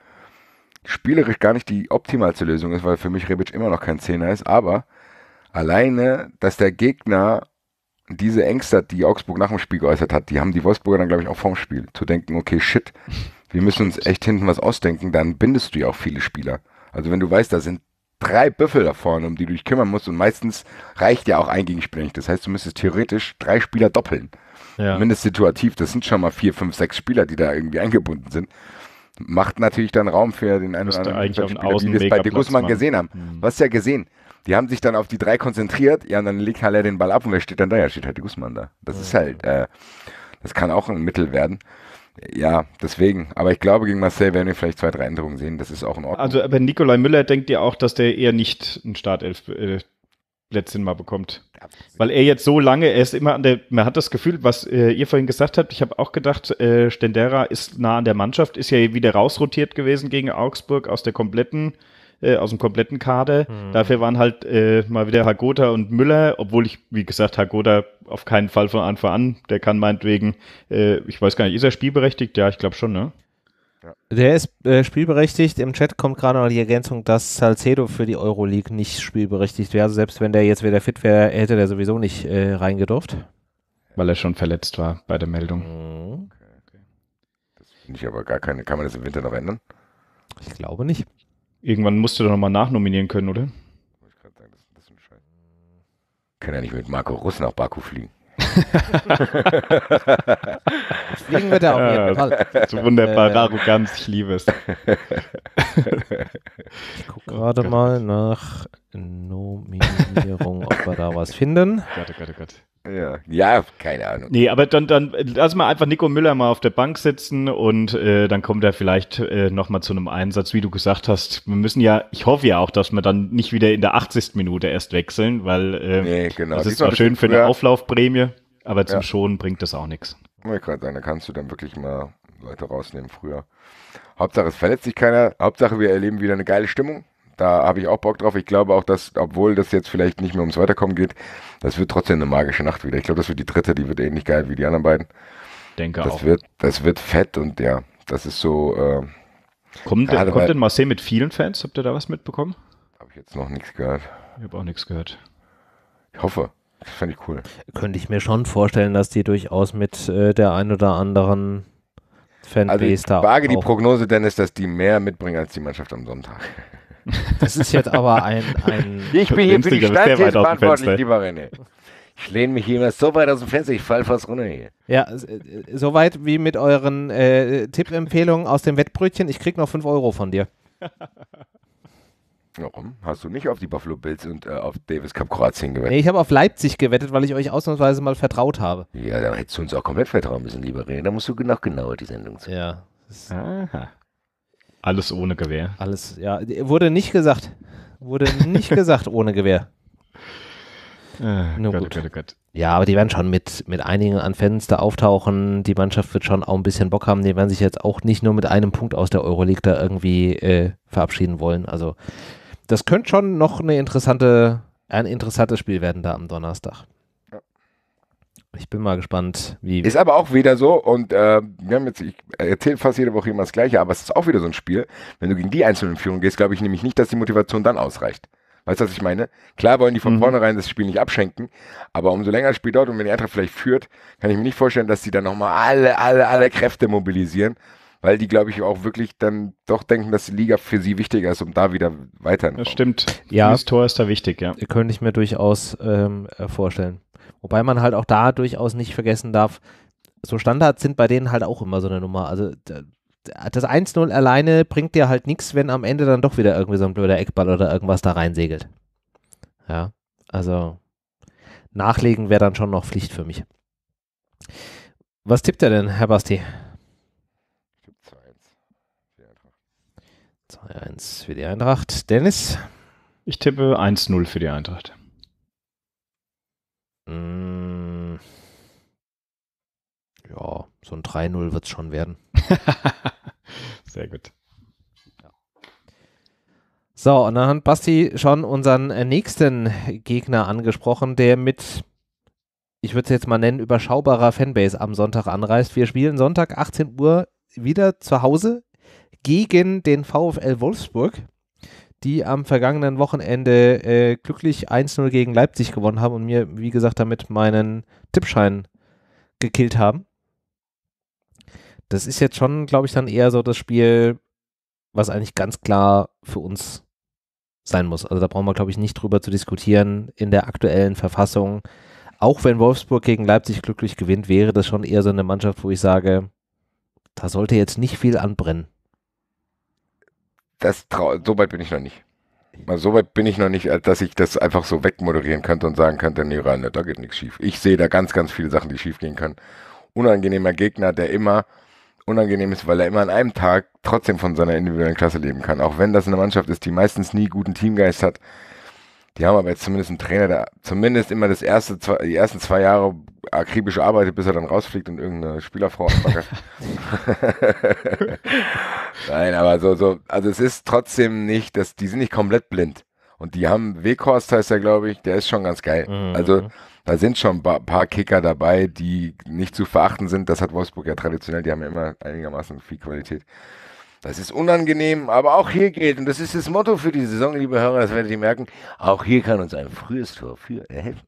spielerisch gar nicht die optimalste Lösung ist, weil für mich Rebic immer noch kein Zehner ist. Aber alleine, dass der Gegner diese Ängste hat, die Augsburg nach dem Spiel geäußert hat, die haben die Wolfsburger dann, glaube ich, auch vorm Spiel. Zu denken, okay, shit, wir müssen uns echt hinten was ausdenken, dann bindest du ja auch viele Spieler. Also wenn du weißt, da sind drei Büffel da vorne, um die du dich kümmern musst und meistens reicht ja auch ein Gegenspieler nicht. Das heißt, du müsstest theoretisch drei Spieler doppeln. Ja. Mindest situativ, das sind schon mal vier, fünf, sechs Spieler, die da irgendwie eingebunden sind. Macht natürlich dann Raum für den einen oder anderen, Spieler, wie wir es bei de Guzman gesehen haben. Mhm. Du hast ja gesehen, die haben sich dann auf die drei konzentriert, ja, und dann legt Haller den Ball ab und wer steht dann da? Ja, steht halt die Guzman da. Das ja. ist halt, äh, das kann auch ein Mittel werden. Ja, deswegen. Aber ich glaube, gegen Marseille werden wir vielleicht zwei, drei Änderungen sehen. Das ist auch in Ordnung. Also, aber Nikolai Müller denkt ja auch, dass der eher nicht einen Startelf äh, letzten Mal bekommt. Weil er jetzt so lange, er ist immer an der, man hat das Gefühl, was äh, ihr vorhin gesagt habt, ich habe auch gedacht, äh, Stendera ist nah an der Mannschaft, ist ja wieder rausrotiert gewesen gegen Augsburg aus der kompletten äh, aus dem kompletten Kader. Mhm. Dafür waren halt äh, mal wieder Hagota und Müller, obwohl ich, wie gesagt, Hagota auf keinen Fall von Anfang an, der kann meinetwegen, äh, ich weiß gar nicht, ist er spielberechtigt? Ja, ich glaube schon, ne? Der ist äh, spielberechtigt. Im Chat kommt gerade noch die Ergänzung, dass Salcedo für die Euroleague nicht spielberechtigt wäre. Also selbst wenn der jetzt wieder fit wäre, hätte der sowieso nicht äh, reingedurft. Weil er schon verletzt war bei der Meldung. Hm. Okay, okay. Das finde ich aber gar keine. Kann man das im Winter noch ändern? Ich glaube nicht. Irgendwann musst du doch nochmal nachnominieren können, oder? Ich gerade sagen, das ist ein bisschen scheiße. Kann ja nicht mit Marco Russ nach Baku fliegen. [laughs] Fliegen wir da auf jeden Fall. So wunderbar, äh, Arroganz, ich liebe es. Ich gucke gerade mal nach Nominierung, ob wir da was finden. [laughs] Gott, oh Gott, oh Gott. Ja, ja, keine Ahnung. Nee, aber dann, dann lass mal einfach Nico Müller mal auf der Bank sitzen und äh, dann kommt er vielleicht äh, nochmal zu einem Einsatz, wie du gesagt hast. Wir müssen ja, ich hoffe ja auch, dass wir dann nicht wieder in der 80. Minute erst wechseln, weil äh, nee, genau. das ist zwar schön für eine ja. Auflaufprämie, aber zum ja. Schonen bringt das auch nichts. Ich gerade sagen, da kannst du dann wirklich mal Leute rausnehmen früher. Hauptsache es verletzt sich keiner, Hauptsache wir erleben wieder eine geile Stimmung da habe ich auch Bock drauf. Ich glaube auch, dass, obwohl das jetzt vielleicht nicht mehr ums Weiterkommen geht, das wird trotzdem eine magische Nacht wieder. Ich glaube, das wird die dritte, die wird ähnlich geil wie die anderen beiden. Denke das auch. Wird, das wird fett und ja, das ist so. Äh, kommt denn, kommt denn Marseille mit vielen Fans? Habt ihr da was mitbekommen? Habe ich jetzt noch nichts gehört. Ich habe auch nichts gehört. Ich hoffe. Das fände ich cool. Könnte ich mir schon vorstellen, dass die durchaus mit äh, der ein oder anderen Fanbase also da. Ich wage die Prognose, Dennis, dass die mehr mitbringen als die Mannschaft am Sonntag. Das ist jetzt aber ein. ein [laughs] ich bin hier für die Stadttests verantwortlich, lieber René. Ich lehne mich hier immer so weit aus dem Fenster, ich falle fast runter hier. Ja, äh, soweit wie mit euren äh, Tippempfehlungen aus dem Wettbrötchen. Ich krieg noch 5 Euro von dir. Warum? Hast du nicht auf die Buffalo Bills und äh, auf Davis Cup Kroatien gewettet? Nee, ich habe auf Leipzig gewettet, weil ich euch ausnahmsweise mal vertraut habe. Ja, da hättest du uns auch komplett vertrauen müssen, lieber René. Da musst du noch genauer die Sendung zu. Ja. Aha. Alles ohne Gewehr. Alles, ja. Wurde nicht gesagt. Wurde nicht [laughs] gesagt ohne Gewehr. Ah, Nur Gott, gut. Oh ja, aber die werden schon mit, mit einigen an Fenster auftauchen. Die Mannschaft wird schon auch ein bisschen Bock haben. Die werden sich jetzt auch nicht nur mit einem Punkt aus der Euroleague da irgendwie äh, verabschieden wollen. Also das könnte schon noch eine interessante, ein interessantes Spiel werden da am Donnerstag. Ich bin mal gespannt, wie. Ist aber auch wieder so, und äh, wir haben jetzt, ich erzähle fast jede Woche immer das Gleiche, aber es ist auch wieder so ein Spiel. Wenn du gegen die einzelnen Führungen gehst, glaube ich nämlich nicht, dass die Motivation dann ausreicht. Weißt du, was ich meine? Klar wollen die von mhm. vornherein das Spiel nicht abschenken, aber umso länger das Spiel dauert und wenn die Eintracht vielleicht führt, kann ich mir nicht vorstellen, dass die dann nochmal alle, alle, alle Kräfte mobilisieren, weil die, glaube ich, auch wirklich dann doch denken, dass die Liga für sie wichtiger ist, um da wieder weiter. Das stimmt. Ja. Das Tor ist da wichtig, ja. Könnte ich mir durchaus ähm, vorstellen. Wobei man halt auch da durchaus nicht vergessen darf, so Standards sind bei denen halt auch immer so eine Nummer. Also das 1-0 alleine bringt dir halt nichts, wenn am Ende dann doch wieder irgendwie so ein blöder Eckball oder irgendwas da reinsegelt. Ja, also nachlegen wäre dann schon noch Pflicht für mich. Was tippt er denn, Herr Basti? Ich tippe 2-1 für die Eintracht. 2-1 für die Eintracht. Dennis? Ich tippe 1-0 für die Eintracht. Mm. ja, so ein 3-0 wird es schon werden. [laughs] Sehr gut. So, und dann hat Basti schon unseren äh, nächsten Gegner angesprochen, der mit, ich würde es jetzt mal nennen, überschaubarer Fanbase am Sonntag anreist. Wir spielen Sonntag 18 Uhr wieder zu Hause gegen den VfL Wolfsburg die am vergangenen Wochenende äh, glücklich 1-0 gegen Leipzig gewonnen haben und mir, wie gesagt, damit meinen Tippschein gekillt haben. Das ist jetzt schon, glaube ich, dann eher so das Spiel, was eigentlich ganz klar für uns sein muss. Also da brauchen wir, glaube ich, nicht drüber zu diskutieren in der aktuellen Verfassung. Auch wenn Wolfsburg gegen Leipzig glücklich gewinnt, wäre das schon eher so eine Mannschaft, wo ich sage, da sollte jetzt nicht viel anbrennen. Das trau so weit bin ich noch nicht. Mal also so weit bin ich noch nicht, dass ich das einfach so wegmoderieren könnte und sagen könnte, nee, Rainer, da geht nichts schief. Ich sehe da ganz, ganz viele Sachen, die schief gehen können. Unangenehmer Gegner, der immer unangenehm ist, weil er immer an einem Tag trotzdem von seiner individuellen Klasse leben kann. Auch wenn das eine Mannschaft ist, die meistens nie guten Teamgeist hat, die haben aber jetzt zumindest einen Trainer, der zumindest immer das erste, zwei, die ersten zwei Jahre akribisch arbeitet, bis er dann rausfliegt und irgendeine Spielerfrau anpackert. [laughs] Nein, aber so, so, also es ist trotzdem nicht, dass die sind nicht komplett blind. Und die haben, Weghorst heißt er, glaube ich, der ist schon ganz geil. Mhm. Also da sind schon ein paar Kicker dabei, die nicht zu verachten sind. Das hat Wolfsburg ja traditionell, die haben ja immer einigermaßen viel Qualität. Das ist unangenehm, aber auch hier gilt, und das ist das Motto für die Saison, liebe Hörer, das werdet ihr merken, auch hier kann uns ein frühes Tor für helfen.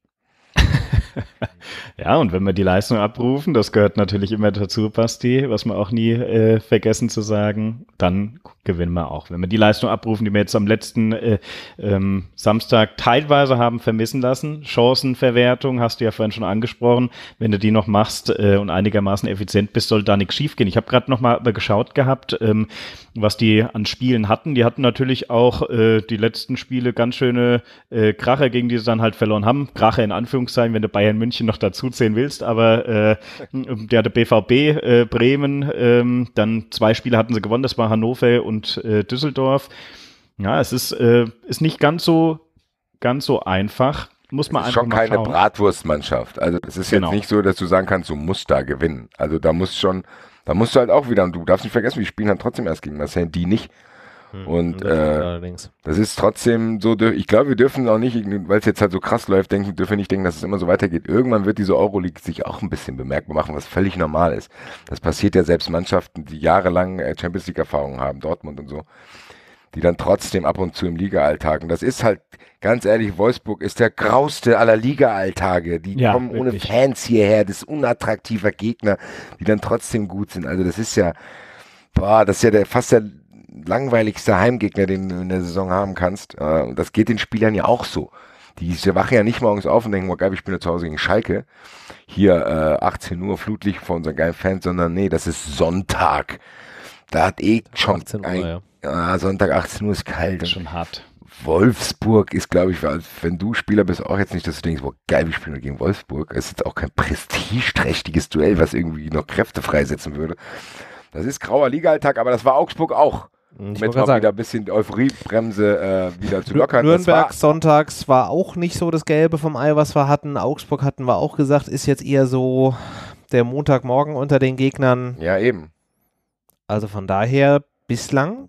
[laughs] ja, und wenn wir die Leistung abrufen, das gehört natürlich immer dazu, Basti, was wir auch nie äh, vergessen zu sagen, dann gewinnen wir auch. Wenn wir die Leistung abrufen, die wir jetzt am letzten äh, ähm, Samstag teilweise haben vermissen lassen, Chancenverwertung hast du ja vorhin schon angesprochen, wenn du die noch machst äh, und einigermaßen effizient bist, soll da nichts schiefgehen. Ich habe gerade nochmal mal geschaut gehabt, ähm, was die an Spielen hatten. Die hatten natürlich auch äh, die letzten Spiele ganz schöne äh, Kracher, gegen die sie dann halt verloren haben. Kracher in Anführungszeichen, wenn du Bayern München noch dazu zählen willst, aber äh, der hatte BVB, äh, Bremen, ähm, dann zwei Spiele hatten sie gewonnen, das war Hannover und äh, Düsseldorf. Ja, es ist, äh, ist nicht ganz so, ganz so einfach muss man es ist schon keine Bratwurstmannschaft. Also es ist genau. jetzt nicht so, dass du sagen kannst, du musst da gewinnen. Also da muss schon da musst du halt auch wieder, und du darfst nicht vergessen, wir spielen dann halt trotzdem erst gegen Marseille, die nicht. Hm, und das, äh, das ist trotzdem so, ich glaube, wir dürfen auch nicht, weil es jetzt halt so krass läuft, denken, dürfen wir nicht denken, dass es immer so weitergeht. Irgendwann wird diese Euroleague sich auch ein bisschen bemerkbar machen, was völlig normal ist. Das passiert ja selbst Mannschaften, die jahrelang äh, Champions league erfahrungen haben, Dortmund und so die dann trotzdem ab und zu im Liga-Alltag. Und das ist halt, ganz ehrlich, Wolfsburg ist der grauste aller Liga-Alltage. Die ja, kommen wirklich. ohne Fans hierher, das ist unattraktiver Gegner, die dann trotzdem gut sind. Also das ist ja, boah, das ist ja der, fast der langweiligste Heimgegner, den du in der Saison haben kannst. Und äh, das geht den Spielern ja auch so. Die wachen ja nicht morgens auf und denken, oh geil, ich bin ja zu Hause gegen Schalke. Hier äh, 18 Uhr Flutlicht vor unseren geilen Fans, sondern nee, das ist Sonntag. Da hat eh schon Uhr, ein ja. Ah, Sonntag 18 Uhr ist kalt. Ist schon hart. Wolfsburg ist, glaube ich, wenn du Spieler bist, auch jetzt nicht, dass du denkst, boah, geil, wir spielen gegen Wolfsburg. Es ist jetzt auch kein prestigeträchtiges Duell, was irgendwie noch Kräfte freisetzen würde. Das ist grauer Liga-Alltag, aber das war Augsburg auch. Mhm, ich mit auch wieder ein bisschen die Euphoriebremse äh, wieder zu lockern. Nürnberg war sonntags war auch nicht so das Gelbe vom Ei, was wir hatten. Augsburg hatten wir auch gesagt, ist jetzt eher so der Montagmorgen unter den Gegnern. Ja, eben. Also von daher bislang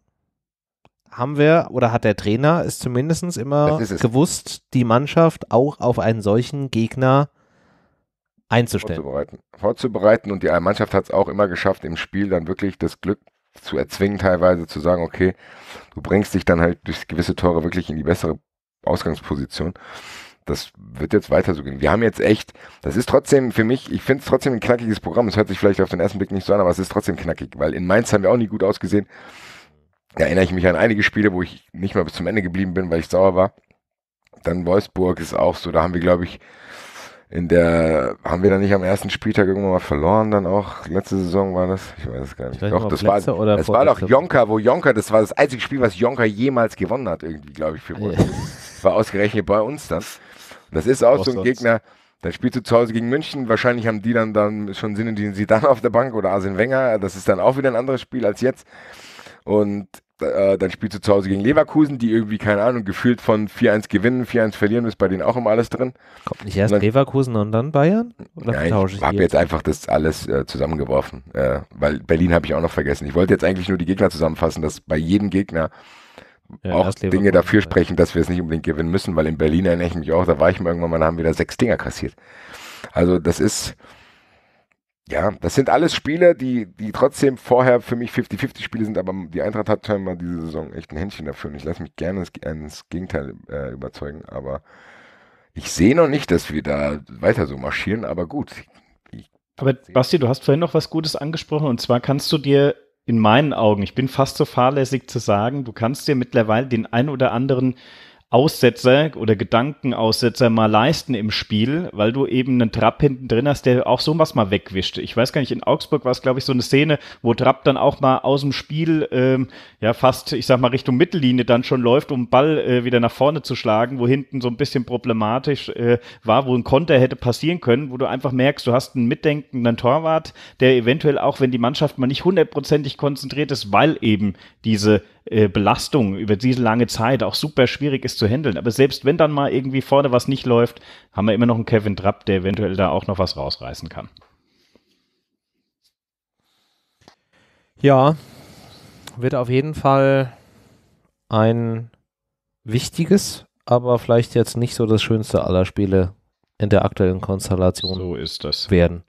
haben wir oder hat der Trainer es zumindest immer es. gewusst, die Mannschaft auch auf einen solchen Gegner einzustellen. Vorzubereiten. Vorzubereiten und die Mannschaft hat es auch immer geschafft, im Spiel dann wirklich das Glück zu erzwingen, teilweise zu sagen, okay, du bringst dich dann halt durch gewisse Tore wirklich in die bessere Ausgangsposition. Das wird jetzt weiter so gehen. Wir haben jetzt echt, das ist trotzdem für mich, ich finde es trotzdem ein knackiges Programm. Es hört sich vielleicht auf den ersten Blick nicht so an, aber es ist trotzdem knackig, weil in Mainz haben wir auch nie gut ausgesehen. Da erinnere ich mich an einige Spiele, wo ich nicht mal bis zum Ende geblieben bin, weil ich sauer war. Dann Wolfsburg ist auch so, da haben wir, glaube ich, in der, haben wir dann nicht am ersten Spieltag irgendwann mal verloren dann auch? Letzte Saison war das? Ich weiß es gar nicht. Doch, das war, das war doch Jonker, wo Jonker, das war das einzige Spiel, was Jonker jemals gewonnen hat, irgendwie, glaube ich, für äh. Wolfsburg. war ausgerechnet bei uns dann. Das ist auch so ein Gegner, dann spielst du zu Hause gegen München. Wahrscheinlich haben die dann, dann schon Sinn die sie dann auf der Bank oder Arsene Wenger. Das ist dann auch wieder ein anderes Spiel als jetzt. Und äh, dann spielst du zu Hause gegen Leverkusen, die irgendwie, keine Ahnung, gefühlt von 4-1 gewinnen, 4-1 verlieren, ist bei denen auch immer alles drin. Kommt nicht erst und dann, Leverkusen und dann Bayern? Oder nein, ich habe jetzt einfach das alles äh, zusammengeworfen, äh, weil Berlin habe ich auch noch vergessen. Ich wollte jetzt eigentlich nur die Gegner zusammenfassen, dass bei jedem Gegner ja, auch Dinge dafür sprechen, dass wir es nicht unbedingt gewinnen müssen, weil in Berlin erinnere ich mich auch, da war ich mir irgendwann mal, da haben wir da sechs Dinger kassiert. Also das ist ja, das sind alles Spieler, die, die trotzdem vorher für mich 50-50 Spiele sind, aber die Eintracht hat scheinbar diese Saison echt ein Händchen dafür und ich lasse mich gerne ins Gegenteil äh, überzeugen, aber ich sehe noch nicht, dass wir da weiter so marschieren, aber gut. Ich aber Basti, du hast vorhin noch was Gutes angesprochen und zwar kannst du dir in meinen Augen, ich bin fast so fahrlässig zu sagen, du kannst dir mittlerweile den ein oder anderen Aussetzer oder Gedankenaussetzer mal leisten im Spiel, weil du eben einen Trapp hinten drin hast, der auch so was mal wegwischt. Ich weiß gar nicht, in Augsburg war es, glaube ich, so eine Szene, wo Trapp dann auch mal aus dem Spiel ähm, ja fast, ich sag mal, Richtung Mittellinie dann schon läuft, um Ball äh, wieder nach vorne zu schlagen, wo hinten so ein bisschen problematisch äh, war, wo ein Konter hätte passieren können, wo du einfach merkst, du hast einen mitdenkenden Torwart, der eventuell auch, wenn die Mannschaft mal nicht hundertprozentig konzentriert ist, weil eben diese äh, Belastung über diese lange Zeit auch super schwierig ist zu handeln. Aber selbst wenn dann mal irgendwie vorne was nicht läuft, haben wir immer noch einen Kevin Trapp, der eventuell da auch noch was rausreißen kann. Ja, wird auf jeden Fall ein wichtiges, aber vielleicht jetzt nicht so das schönste aller Spiele in der aktuellen Konstellation so ist das. werden.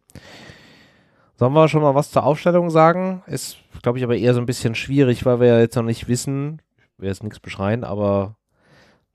Sollen wir schon mal was zur Aufstellung sagen? Ist, glaube ich, aber eher so ein bisschen schwierig, weil wir ja jetzt noch nicht wissen, ich will jetzt nichts beschreien, aber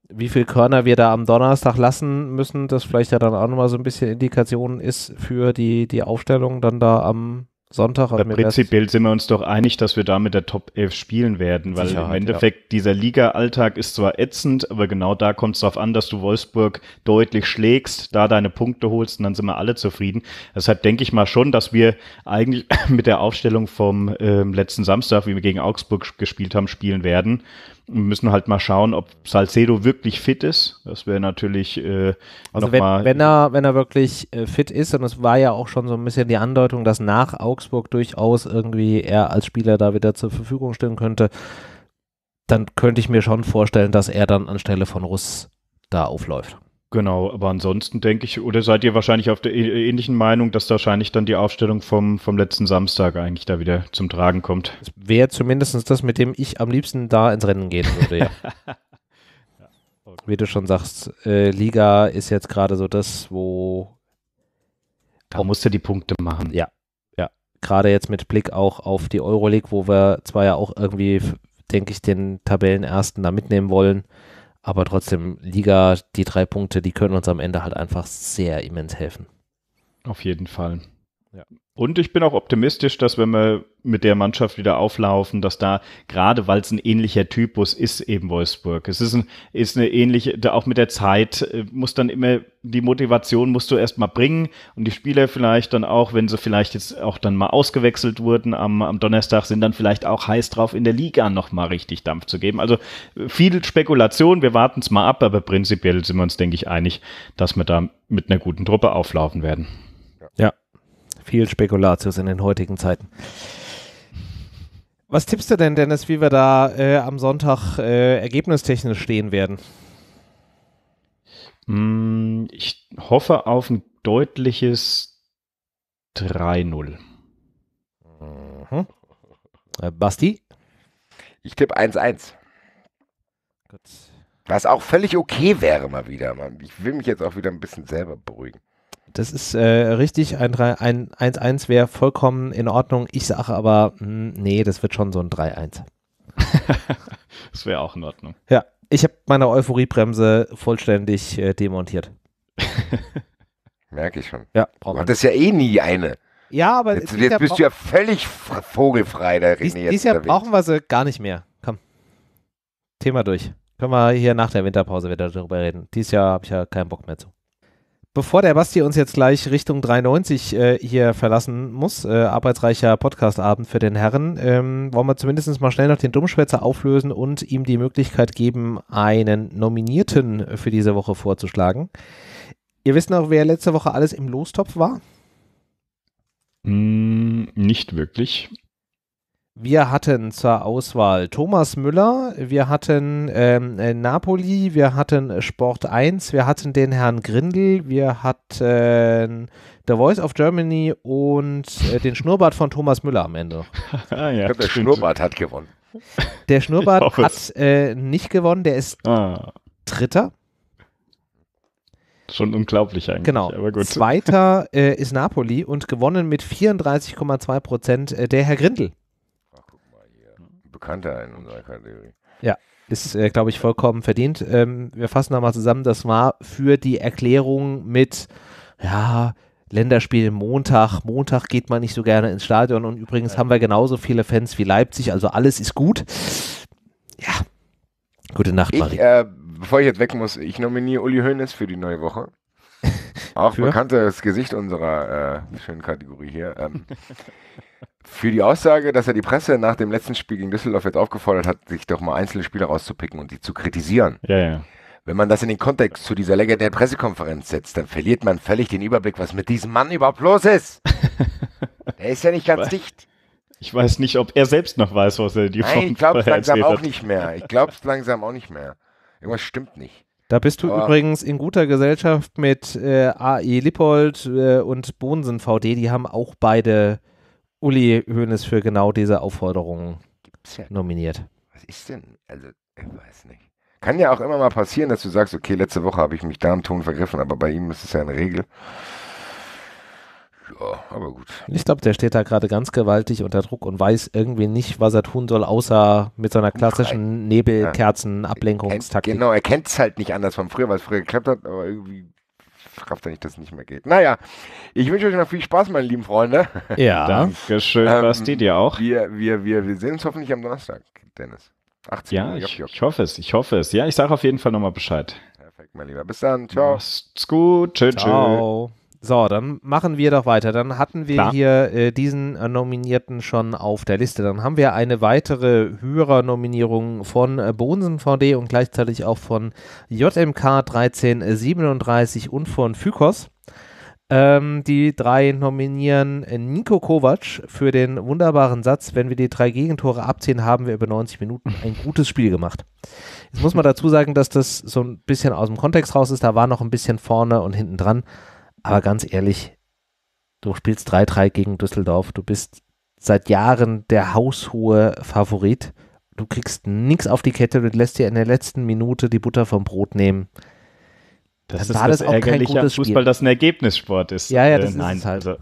wie viel Körner wir da am Donnerstag lassen müssen, das vielleicht ja dann auch nochmal so ein bisschen Indikation ist für die, die Aufstellung dann da am Sonntag haben wir Prinzipiell sind wir uns doch einig, dass wir da mit der Top 11 spielen werden, weil Sicherheit, im Endeffekt ja. dieser Liga-Alltag ist zwar ätzend, aber genau da kommt es darauf an, dass du Wolfsburg deutlich schlägst, da deine Punkte holst und dann sind wir alle zufrieden. Deshalb denke ich mal schon, dass wir eigentlich [coughs] mit der Aufstellung vom äh, letzten Samstag, wie wir gegen Augsburg gespielt haben, spielen werden. Wir müssen halt mal schauen, ob Salcedo wirklich fit ist. Das wäre natürlich äh, also wenn, mal, wenn er wenn er wirklich äh, fit ist und es war ja auch schon so ein bisschen die Andeutung, dass nach Augsburg durchaus irgendwie er als Spieler da wieder zur Verfügung stehen könnte, dann könnte ich mir schon vorstellen, dass er dann anstelle von Russ da aufläuft. Genau, aber ansonsten denke ich, oder seid ihr wahrscheinlich auf der ähnlichen Meinung, dass da wahrscheinlich dann die Aufstellung vom, vom letzten Samstag eigentlich da wieder zum Tragen kommt? Es wäre zumindest das, mit dem ich am liebsten da ins Rennen gehen würde, [laughs] ja. Wie du schon sagst, äh, Liga ist jetzt gerade so das, wo. Da musst du die Punkte machen. Ja, ja. Gerade jetzt mit Blick auch auf die Euroleague, wo wir zwar ja auch irgendwie, denke ich, den Tabellenersten da mitnehmen wollen aber trotzdem, Liga, die drei Punkte, die können uns am Ende halt einfach sehr immens helfen. Auf jeden Fall. Ja. Und ich bin auch optimistisch, dass wenn wir mit der Mannschaft wieder auflaufen, dass da, gerade weil es ein ähnlicher Typus ist, eben Wolfsburg. Es ist, ein, ist eine ähnliche, da auch mit der Zeit äh, muss dann immer, die Motivation musst du erstmal bringen und die Spieler vielleicht dann auch, wenn sie vielleicht jetzt auch dann mal ausgewechselt wurden am, am Donnerstag, sind dann vielleicht auch heiß drauf, in der Liga nochmal richtig Dampf zu geben. Also viel Spekulation, wir warten es mal ab, aber prinzipiell sind wir uns, denke ich, einig, dass wir da mit einer guten Truppe auflaufen werden. Viel Spekulatius in den heutigen Zeiten. Was tippst du denn, Dennis, wie wir da äh, am Sonntag äh, ergebnistechnisch stehen werden? Mm, ich hoffe auf ein deutliches 3-0. Mhm. Äh, Basti? Ich tippe 1-1. Was auch völlig okay wäre mal wieder. Ich will mich jetzt auch wieder ein bisschen selber beruhigen das ist äh, richtig. Ein 1-1 wäre vollkommen in Ordnung. Ich sage aber, mh, hm, nee, das wird schon so ein 3-1. [laughs] das wäre auch in Ordnung. Ja, ich habe meine Euphoriebremse vollständig äh, demontiert. [laughs] Merke ich schon. Ja, braucht man. Das ist ja eh nie eine. Ja, aber jetzt, jetzt bist du ja völlig vogelfrei, der René. Dies, dieses Jahr brauchen wir sie gar nicht mehr. Komm. Thema durch. Können wir hier nach der Winterpause wieder darüber reden. Dieses Jahr habe ich ja keinen Bock mehr zu bevor der Basti uns jetzt gleich Richtung 93 äh, hier verlassen muss, äh, arbeitsreicher Podcastabend für den Herren, ähm, wollen wir zumindest mal schnell noch den Dummschwätzer auflösen und ihm die Möglichkeit geben, einen Nominierten für diese Woche vorzuschlagen. Ihr wisst noch, wer letzte Woche alles im Lostopf war? Mm, nicht wirklich. Wir hatten zur Auswahl Thomas Müller, wir hatten ähm, äh, Napoli, wir hatten Sport 1, wir hatten den Herrn Grindel, wir hatten The Voice of Germany und äh, den Schnurrbart von Thomas Müller am Ende. [laughs] ah, ja, glaub, der Schnurrbart hat gewonnen. Der Schnurrbart hat äh, nicht gewonnen, der ist ah. Dritter. Schon unglaublich eigentlich. Genau. Zweiter äh, ist Napoli und gewonnen mit 34,2 Prozent äh, der Herr Grindel bekannter in unserer Kategorie. Ja, ist, äh, glaube ich, vollkommen verdient. Ähm, wir fassen nochmal zusammen, das war für die Erklärung mit, ja, Länderspiel Montag. Montag geht man nicht so gerne ins Stadion und übrigens haben wir genauso viele Fans wie Leipzig, also alles ist gut. Ja. Gute Nacht, Marie. äh, bevor ich jetzt weg muss, ich nominiere Uli Hoeneß für die neue Woche. [laughs] Auch für? bekanntes Gesicht unserer äh, schönen Kategorie hier. Ähm, [laughs] für die Aussage, dass er die Presse nach dem letzten Spiel gegen Düsseldorf jetzt aufgefordert hat, sich doch mal einzelne Spieler rauszupicken und die zu kritisieren. Ja, ja. Wenn man das in den Kontext zu dieser legendären Pressekonferenz setzt, dann verliert man völlig den Überblick, was mit diesem Mann überhaupt los ist. [laughs] Der ist ja nicht ganz dicht. Ich weiß nicht, ob er selbst noch weiß, was er die Nein, ich glaube langsam auch nicht mehr. Ich glaube langsam auch nicht mehr. Irgendwas stimmt nicht. Da bist du Aber übrigens in guter Gesellschaft mit äh, AE Lippold äh, und Bonsen VD. Die haben auch beide Uli Hoeneß für genau diese Aufforderungen ja. nominiert. Was ist denn? Also, ich weiß nicht. Kann ja auch immer mal passieren, dass du sagst, okay, letzte Woche habe ich mich da am Ton vergriffen, aber bei ihm ist es ja eine Regel. Ja, aber gut. Ich glaube, der steht da gerade ganz gewaltig unter Druck und weiß irgendwie nicht, was er tun soll, außer mit seiner so klassischen Nebelkerzen-Ablenkungstaktik. Genau, er kennt es halt nicht anders von früher, weil es früher geklappt hat, aber irgendwie rafft er nicht, dass es nicht mehr geht. Naja, ich wünsche euch noch viel Spaß, meine lieben Freunde. Ja. [laughs] Dankeschön, ähm, Basti, dir auch. Wir, wir, wir, wir sehen uns hoffentlich am Donnerstag, Dennis. 18 ja, Uhr. Ja, ich, ich hoffe es, ich hoffe es. Ja, ich sage auf jeden Fall nochmal Bescheid. Perfekt, mein Lieber. Bis dann. Ciao. Macht's gut. Tschö, Ciao. tschö. So, dann machen wir doch weiter. Dann hatten wir Klar. hier äh, diesen äh, Nominierten schon auf der Liste. Dann haben wir eine weitere Hörernominierung von äh, Bonsen VD und gleichzeitig auch von JMK 1337 und von Phykos. Ähm, die drei nominieren äh, Nico Kovac für den wunderbaren Satz, wenn wir die drei Gegentore abziehen, haben wir über 90 Minuten [laughs] ein gutes Spiel gemacht. Jetzt muss man dazu sagen, dass das so ein bisschen aus dem Kontext raus ist. Da war noch ein bisschen vorne und hinten dran. Aber ganz ehrlich, du spielst 3-3 gegen Düsseldorf, du bist seit Jahren der haushohe Favorit. Du kriegst nichts auf die Kette, du lässt dir in der letzten Minute die Butter vom Brot nehmen das dann war das, das auch kein gutes Spiel. Fußball, das ein Ergebnissport ist. Ja, ja, äh, das äh, nein, ist es halt. Also,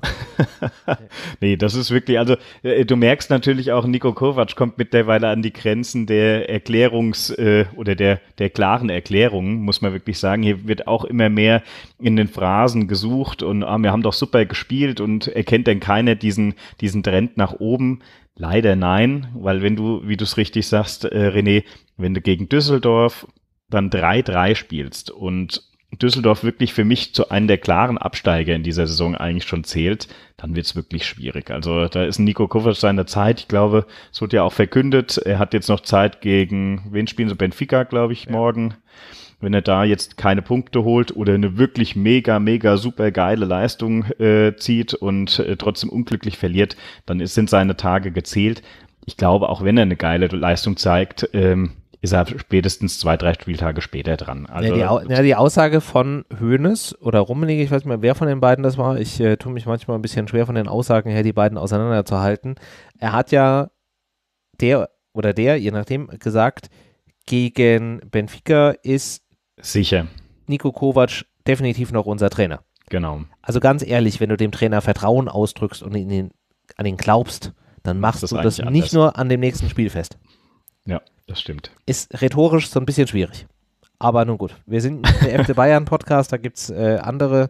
[laughs] nee, das ist wirklich, also äh, du merkst natürlich auch, Nico Kovac kommt mittlerweile an die Grenzen der Erklärungs- äh, oder der, der klaren Erklärungen, muss man wirklich sagen. Hier wird auch immer mehr in den Phrasen gesucht und ah, wir haben doch super gespielt und erkennt denn keiner diesen, diesen Trend nach oben. Leider nein, weil wenn du, wie du es richtig sagst, äh, René, wenn du gegen Düsseldorf dann 3-3 spielst und Düsseldorf wirklich für mich zu einem der klaren Absteiger in dieser Saison eigentlich schon zählt, dann wird's wirklich schwierig. Also da ist Nico Kovac seine Zeit. Ich glaube, es wird ja auch verkündet. Er hat jetzt noch Zeit gegen, wen spielen sie? Benfica, glaube ich, ja. morgen. Wenn er da jetzt keine Punkte holt oder eine wirklich mega, mega super geile Leistung äh, zieht und äh, trotzdem unglücklich verliert, dann ist, sind seine Tage gezählt. Ich glaube, auch wenn er eine geile Leistung zeigt, ähm, ist er spätestens zwei, drei Spieltage später dran. Also, ja, die, ja, die, Aussage von Hoeneß oder Rummenigge, ich weiß nicht mehr, wer von den beiden das war. Ich äh, tue mich manchmal ein bisschen schwer von den Aussagen her, die beiden auseinanderzuhalten. Er hat ja der oder der, je nachdem, gesagt, gegen Benfica ist sicher Nico Kovac definitiv noch unser Trainer. Genau. Also ganz ehrlich, wenn du dem Trainer Vertrauen ausdrückst und ihn, an ihn glaubst, dann machst das du das nicht anders. nur an dem nächsten Spiel fest. Ja. Das stimmt. Ist rhetorisch so ein bisschen schwierig. Aber nun gut, wir sind der FC Bayern Podcast, da gibt es äh, andere.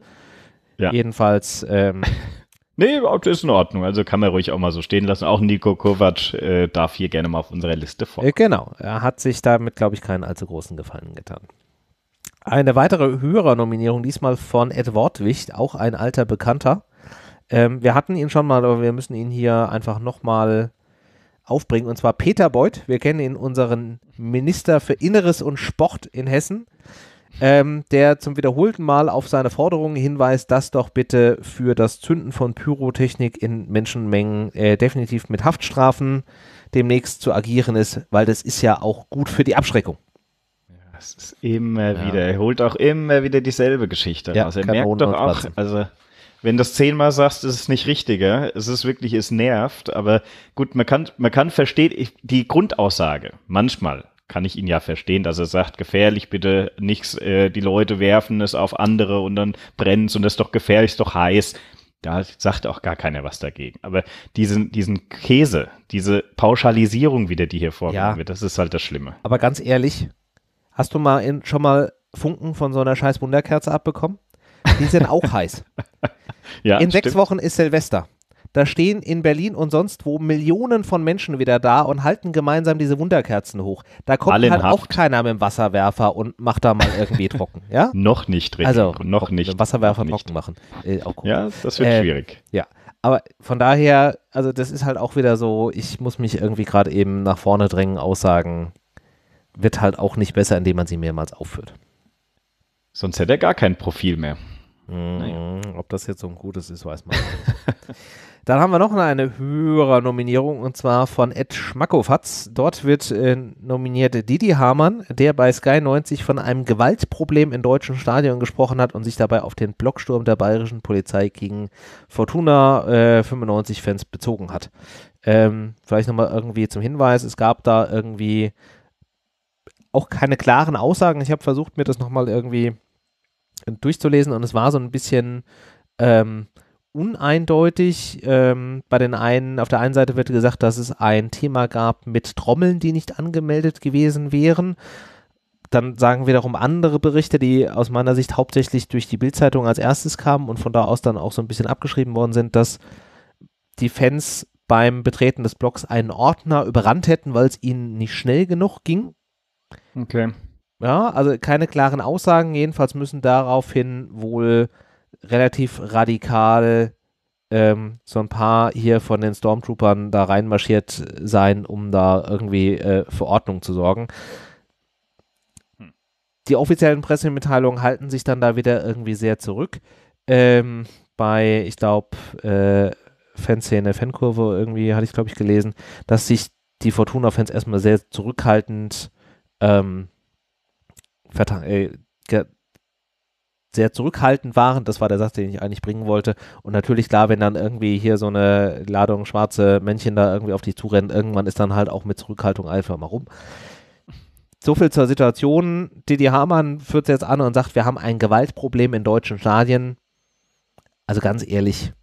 Ja. Jedenfalls. Ähm, [laughs] nee, überhaupt ist in Ordnung. Also kann man ruhig auch mal so stehen lassen. Auch Nico Kovac äh, darf hier gerne mal auf unserer Liste vor. Äh, genau, er hat sich damit, glaube ich, keinen allzu großen Gefallen getan. Eine weitere Hörernominierung, diesmal von Ed Wortwicht, auch ein alter Bekannter. Ähm, wir hatten ihn schon mal, aber wir müssen ihn hier einfach nochmal aufbringen. Und zwar Peter Beuth, wir kennen ihn, unseren Minister für Inneres und Sport in Hessen, ähm, der zum wiederholten Mal auf seine Forderungen hinweist, dass doch bitte für das Zünden von Pyrotechnik in Menschenmengen äh, definitiv mit Haftstrafen demnächst zu agieren ist, weil das ist ja auch gut für die Abschreckung. Das ist immer ja. wieder, er holt auch immer wieder dieselbe Geschichte. Ja, also er merkt doch auch, also wenn du das zehnmal sagst, ist es nicht richtiger. Es ist wirklich, es nervt. Aber gut, man kann, man kann verstehen, die Grundaussage, manchmal kann ich ihn ja verstehen, dass er sagt, gefährlich bitte nichts, äh, die Leute werfen es auf andere und dann brennt es und das ist doch gefährlich, ist doch heiß. Da sagt auch gar keiner was dagegen. Aber diesen, diesen Käse, diese Pauschalisierung wieder, die hier vorgenommen ja. wird, das ist halt das Schlimme. Aber ganz ehrlich, hast du mal in, schon mal Funken von so einer scheiß Wunderkerze abbekommen? die sind auch heiß. [laughs] Ja, in sechs Wochen ist Silvester. Da stehen in Berlin und sonst wo Millionen von Menschen wieder da und halten gemeinsam diese Wunderkerzen hoch. Da kommt Alle halt auch keiner mit dem Wasserwerfer und macht da mal irgendwie [laughs] trocken. Ja? noch nicht, richtig. Also, noch trocken, nicht. Wasserwerfer noch trocken nicht. machen. Äh, auch cool. Ja, das wird äh, schwierig. Ja. Aber von daher, also das ist halt auch wieder so, ich muss mich irgendwie gerade eben nach vorne drängen, Aussagen wird halt auch nicht besser, indem man sie mehrmals aufführt. Sonst hätte er gar kein Profil mehr. Naja. Mhm. Ob das jetzt so ein gutes ist, weiß man nicht. [laughs] Dann haben wir noch eine höhere Nominierung und zwar von Ed Schmackofatz. Dort wird äh, nominiert Didi Hamann, der bei Sky 90 von einem Gewaltproblem in deutschen Stadion gesprochen hat und sich dabei auf den Blocksturm der bayerischen Polizei gegen Fortuna äh, 95 Fans bezogen hat. Ähm, vielleicht nochmal irgendwie zum Hinweis, es gab da irgendwie auch keine klaren Aussagen. Ich habe versucht, mir das nochmal irgendwie durchzulesen und es war so ein bisschen ähm, uneindeutig. Ähm, bei den einen, auf der einen Seite wird gesagt, dass es ein Thema gab mit Trommeln, die nicht angemeldet gewesen wären. Dann sagen wiederum andere Berichte, die aus meiner Sicht hauptsächlich durch die Bildzeitung als erstes kamen und von da aus dann auch so ein bisschen abgeschrieben worden sind, dass die Fans beim Betreten des Blogs einen Ordner überrannt hätten, weil es ihnen nicht schnell genug ging. Okay. Ja, also keine klaren Aussagen. Jedenfalls müssen daraufhin wohl relativ radikal ähm, so ein paar hier von den Stormtroopern da reinmarschiert sein, um da irgendwie äh, für Ordnung zu sorgen. Hm. Die offiziellen Pressemitteilungen halten sich dann da wieder irgendwie sehr zurück. Ähm, bei, ich glaube, äh, Fanszene, Fankurve irgendwie, hatte ich glaube ich gelesen, dass sich die Fortuna-Fans erstmal sehr zurückhaltend ähm, äh, sehr zurückhaltend waren. Das war der Satz, den ich eigentlich bringen wollte. Und natürlich, klar, wenn dann irgendwie hier so eine Ladung schwarze Männchen da irgendwie auf dich zurennen, irgendwann ist dann halt auch mit Zurückhaltung einfach mal rum. So viel zur Situation. Didi Hamann führt es jetzt an und sagt, wir haben ein Gewaltproblem in deutschen Stadien. Also ganz ehrlich,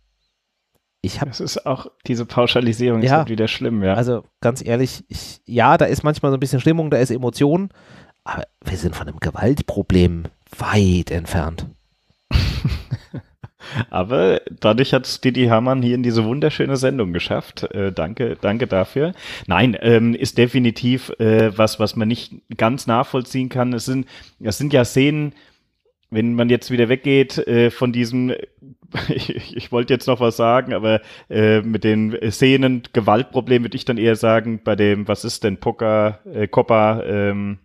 ich habe. Das ist auch diese Pauschalisierung ja, ist halt wieder schlimm, ja. Also ganz ehrlich, ich, ja, da ist manchmal so ein bisschen Stimmung, da ist Emotion, aber wir sind von einem Gewaltproblem weit entfernt. [laughs] Aber dadurch hat Didi Hamann hier in diese wunderschöne Sendung geschafft. Äh, danke, danke dafür. Nein, ähm, ist definitiv äh, was, was man nicht ganz nachvollziehen kann. Es sind, es sind ja Szenen, wenn man jetzt wieder weggeht äh, von diesem, [laughs] ich, ich wollte jetzt noch was sagen, aber äh, mit den Szenen Gewaltproblem würde ich dann eher sagen, bei dem, was ist denn Poker, äh, Copper, ähm,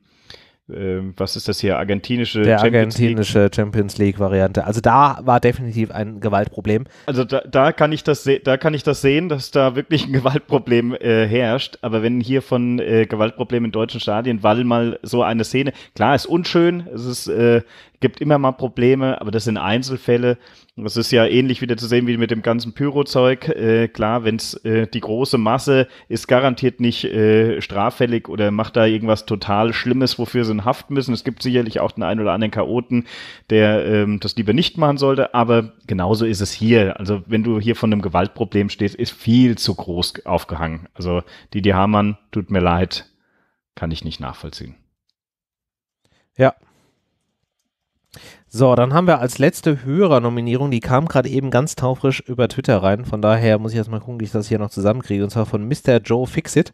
ähm, was ist das hier, argentinische Der Champions argentinische League. Champions League Variante. Also da war definitiv ein Gewaltproblem. Also da, da kann ich das da kann ich das sehen, dass da wirklich ein Gewaltproblem äh, herrscht. Aber wenn hier von äh, Gewaltproblemen in deutschen Stadien, weil mal so eine Szene, klar, ist unschön, es ist äh, gibt immer mal Probleme, aber das sind Einzelfälle. Das ist ja ähnlich wieder zu sehen wie mit dem ganzen Pyrozeug. Äh, klar, wenn es äh, die große Masse ist, garantiert nicht äh, straffällig oder macht da irgendwas total Schlimmes, wofür sie in Haft müssen. Es gibt sicherlich auch den einen oder anderen Chaoten, der ähm, das lieber nicht machen sollte, aber genauso ist es hier. Also wenn du hier von einem Gewaltproblem stehst, ist viel zu groß aufgehangen. Also Didi Hamann, tut mir leid, kann ich nicht nachvollziehen. Ja, so, dann haben wir als letzte Hörer-Nominierung, die kam gerade eben ganz taufrisch über Twitter rein. Von daher muss ich erstmal gucken, wie ich das hier noch zusammenkriege. Und zwar von Mr. Joe Fixit.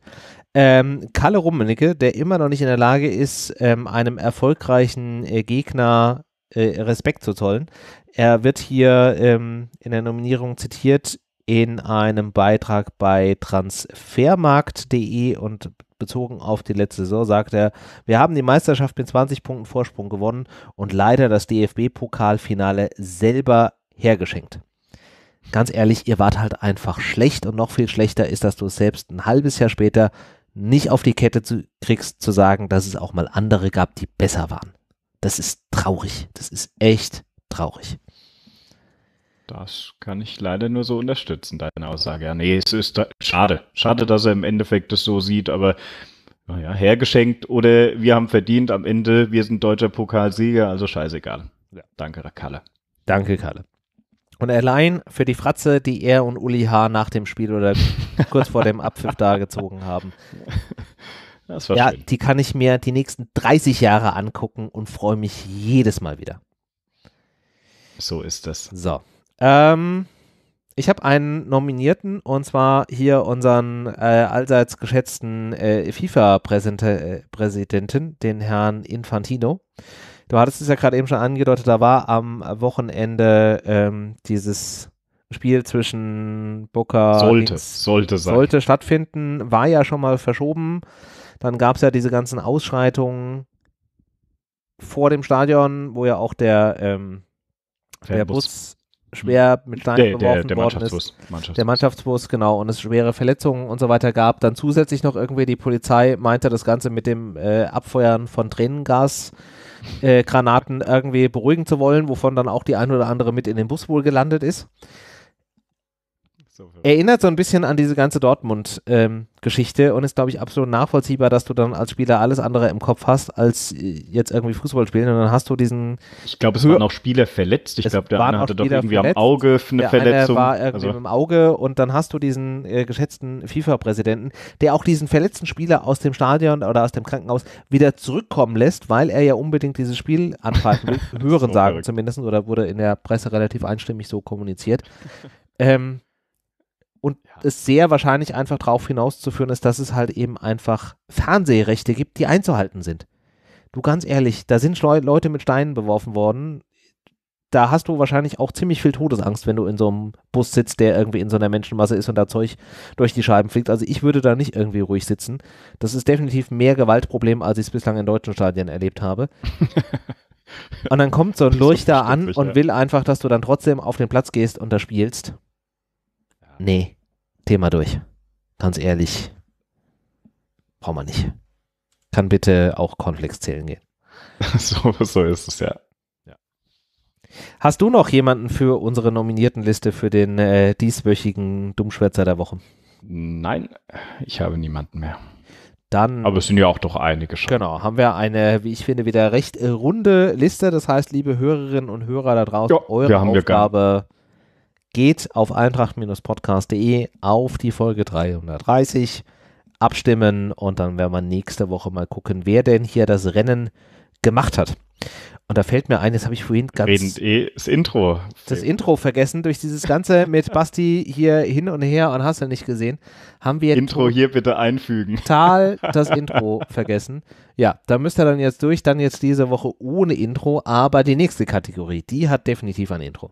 Ähm, Kalle Rummenicke, der immer noch nicht in der Lage ist, ähm, einem erfolgreichen äh, Gegner äh, Respekt zu zollen. Er wird hier ähm, in der Nominierung zitiert in einem Beitrag bei transfermarkt.de und bezogen auf die letzte Saison sagt er, wir haben die Meisterschaft mit 20 Punkten Vorsprung gewonnen und leider das DFB-Pokalfinale selber hergeschenkt. Ganz ehrlich, ihr wart halt einfach schlecht und noch viel schlechter ist, dass du es selbst ein halbes Jahr später nicht auf die Kette zu, kriegst, zu sagen, dass es auch mal andere gab, die besser waren. Das ist traurig. Das ist echt traurig. Das kann ich leider nur so unterstützen, deine Aussage. Ja, nee, es ist da, schade. Schade, dass er im Endeffekt das so sieht, aber naja, hergeschenkt oder wir haben verdient am Ende, wir sind deutscher Pokalsieger, also scheißegal. Ja. Danke, Kalle. Danke, Kalle. Und allein für die Fratze, die er und Uli H. nach dem Spiel oder [laughs] kurz vor dem Abpfiff da gezogen haben. Das war ja, schön. die kann ich mir die nächsten 30 Jahre angucken und freue mich jedes Mal wieder. So ist das. So. Ähm, ich habe einen Nominierten und zwar hier unseren äh, allseits geschätzten äh, FIFA-Präsidenten, äh, den Herrn Infantino. Du hattest es ja gerade eben schon angedeutet, da war am Wochenende ähm, dieses Spiel zwischen Boca sollte Links, sollte sein. sollte stattfinden, war ja schon mal verschoben. Dann gab es ja diese ganzen Ausschreitungen vor dem Stadion, wo ja auch der ähm, der Bus schwer mit Steinen der, beworfen der, der worden ist. Mannschaftsbus. Der Mannschaftsbus, genau, und es schwere Verletzungen und so weiter gab. Dann zusätzlich noch irgendwie die Polizei meinte, das Ganze mit dem äh, Abfeuern von Tränengasgranaten Äh, irgendwie beruhigen zu wollen, wovon dann auch die ein oder andere mit in den Bus wohl gelandet ist erinnert so ein bisschen an diese ganze Dortmund-Geschichte ähm, und ist, glaube ich, absolut nachvollziehbar, dass du dann als Spieler alles andere im Kopf hast, als äh, jetzt irgendwie Fußball spielen. Und dann hast du diesen. Ich glaube, es waren auch Spieler verletzt. Ich glaube, der eine hatte doch irgendwie verletzt. am Auge eine der Verletzung. Eine war irgendwie also. im Auge und dann hast du diesen äh, geschätzten FIFA-Präsidenten, der auch diesen verletzten Spieler aus dem Stadion oder aus dem Krankenhaus wieder zurückkommen lässt, weil er ja unbedingt dieses Spiel anpfeifen will. [laughs] Hören sagen zumindest oder wurde in der Presse relativ einstimmig so kommuniziert. Ähm, und ja. es sehr wahrscheinlich einfach darauf hinauszuführen ist, dass es halt eben einfach Fernsehrechte gibt, die einzuhalten sind. Du ganz ehrlich, da sind Leute mit Steinen beworfen worden. Da hast du wahrscheinlich auch ziemlich viel Todesangst, wenn du in so einem Bus sitzt, der irgendwie in so einer Menschenmasse ist und da Zeug durch die Scheiben fliegt. Also ich würde da nicht irgendwie ruhig sitzen. Das ist definitiv mehr Gewaltproblem, als ich es bislang in deutschen Stadien erlebt habe. [laughs] und dann kommt so ein Lurch da an und will einfach, dass du dann trotzdem auf den Platz gehst und da spielst nee, Thema durch. Ganz ehrlich, brauchen wir nicht. Kann bitte auch Cornflakes zählen gehen. [laughs] so, so ist es, ja. ja. Hast du noch jemanden für unsere Nominiertenliste für den äh, dieswöchigen Dummschwätzer der Woche? Nein, ich habe niemanden mehr. Dann, Aber es sind ja auch doch einige schon. Genau, haben wir eine, wie ich finde, wieder recht runde Liste. Das heißt, liebe Hörerinnen und Hörer da draußen, ja, eure Aufgabe geht auf eintracht-podcast.de auf die Folge 330 abstimmen und dann werden wir nächste Woche mal gucken, wer denn hier das Rennen gemacht hat. Und da fällt mir ein, das habe ich vorhin ganz. Redend eh das Intro. Das Intro vergessen. Durch dieses Ganze mit Basti hier hin und her und hast du nicht gesehen, haben wir. Intro hier bitte einfügen. Total [laughs] das Intro vergessen. Ja, da müsst ihr dann jetzt durch. Dann jetzt diese Woche ohne Intro. Aber die nächste Kategorie, die hat definitiv ein Intro.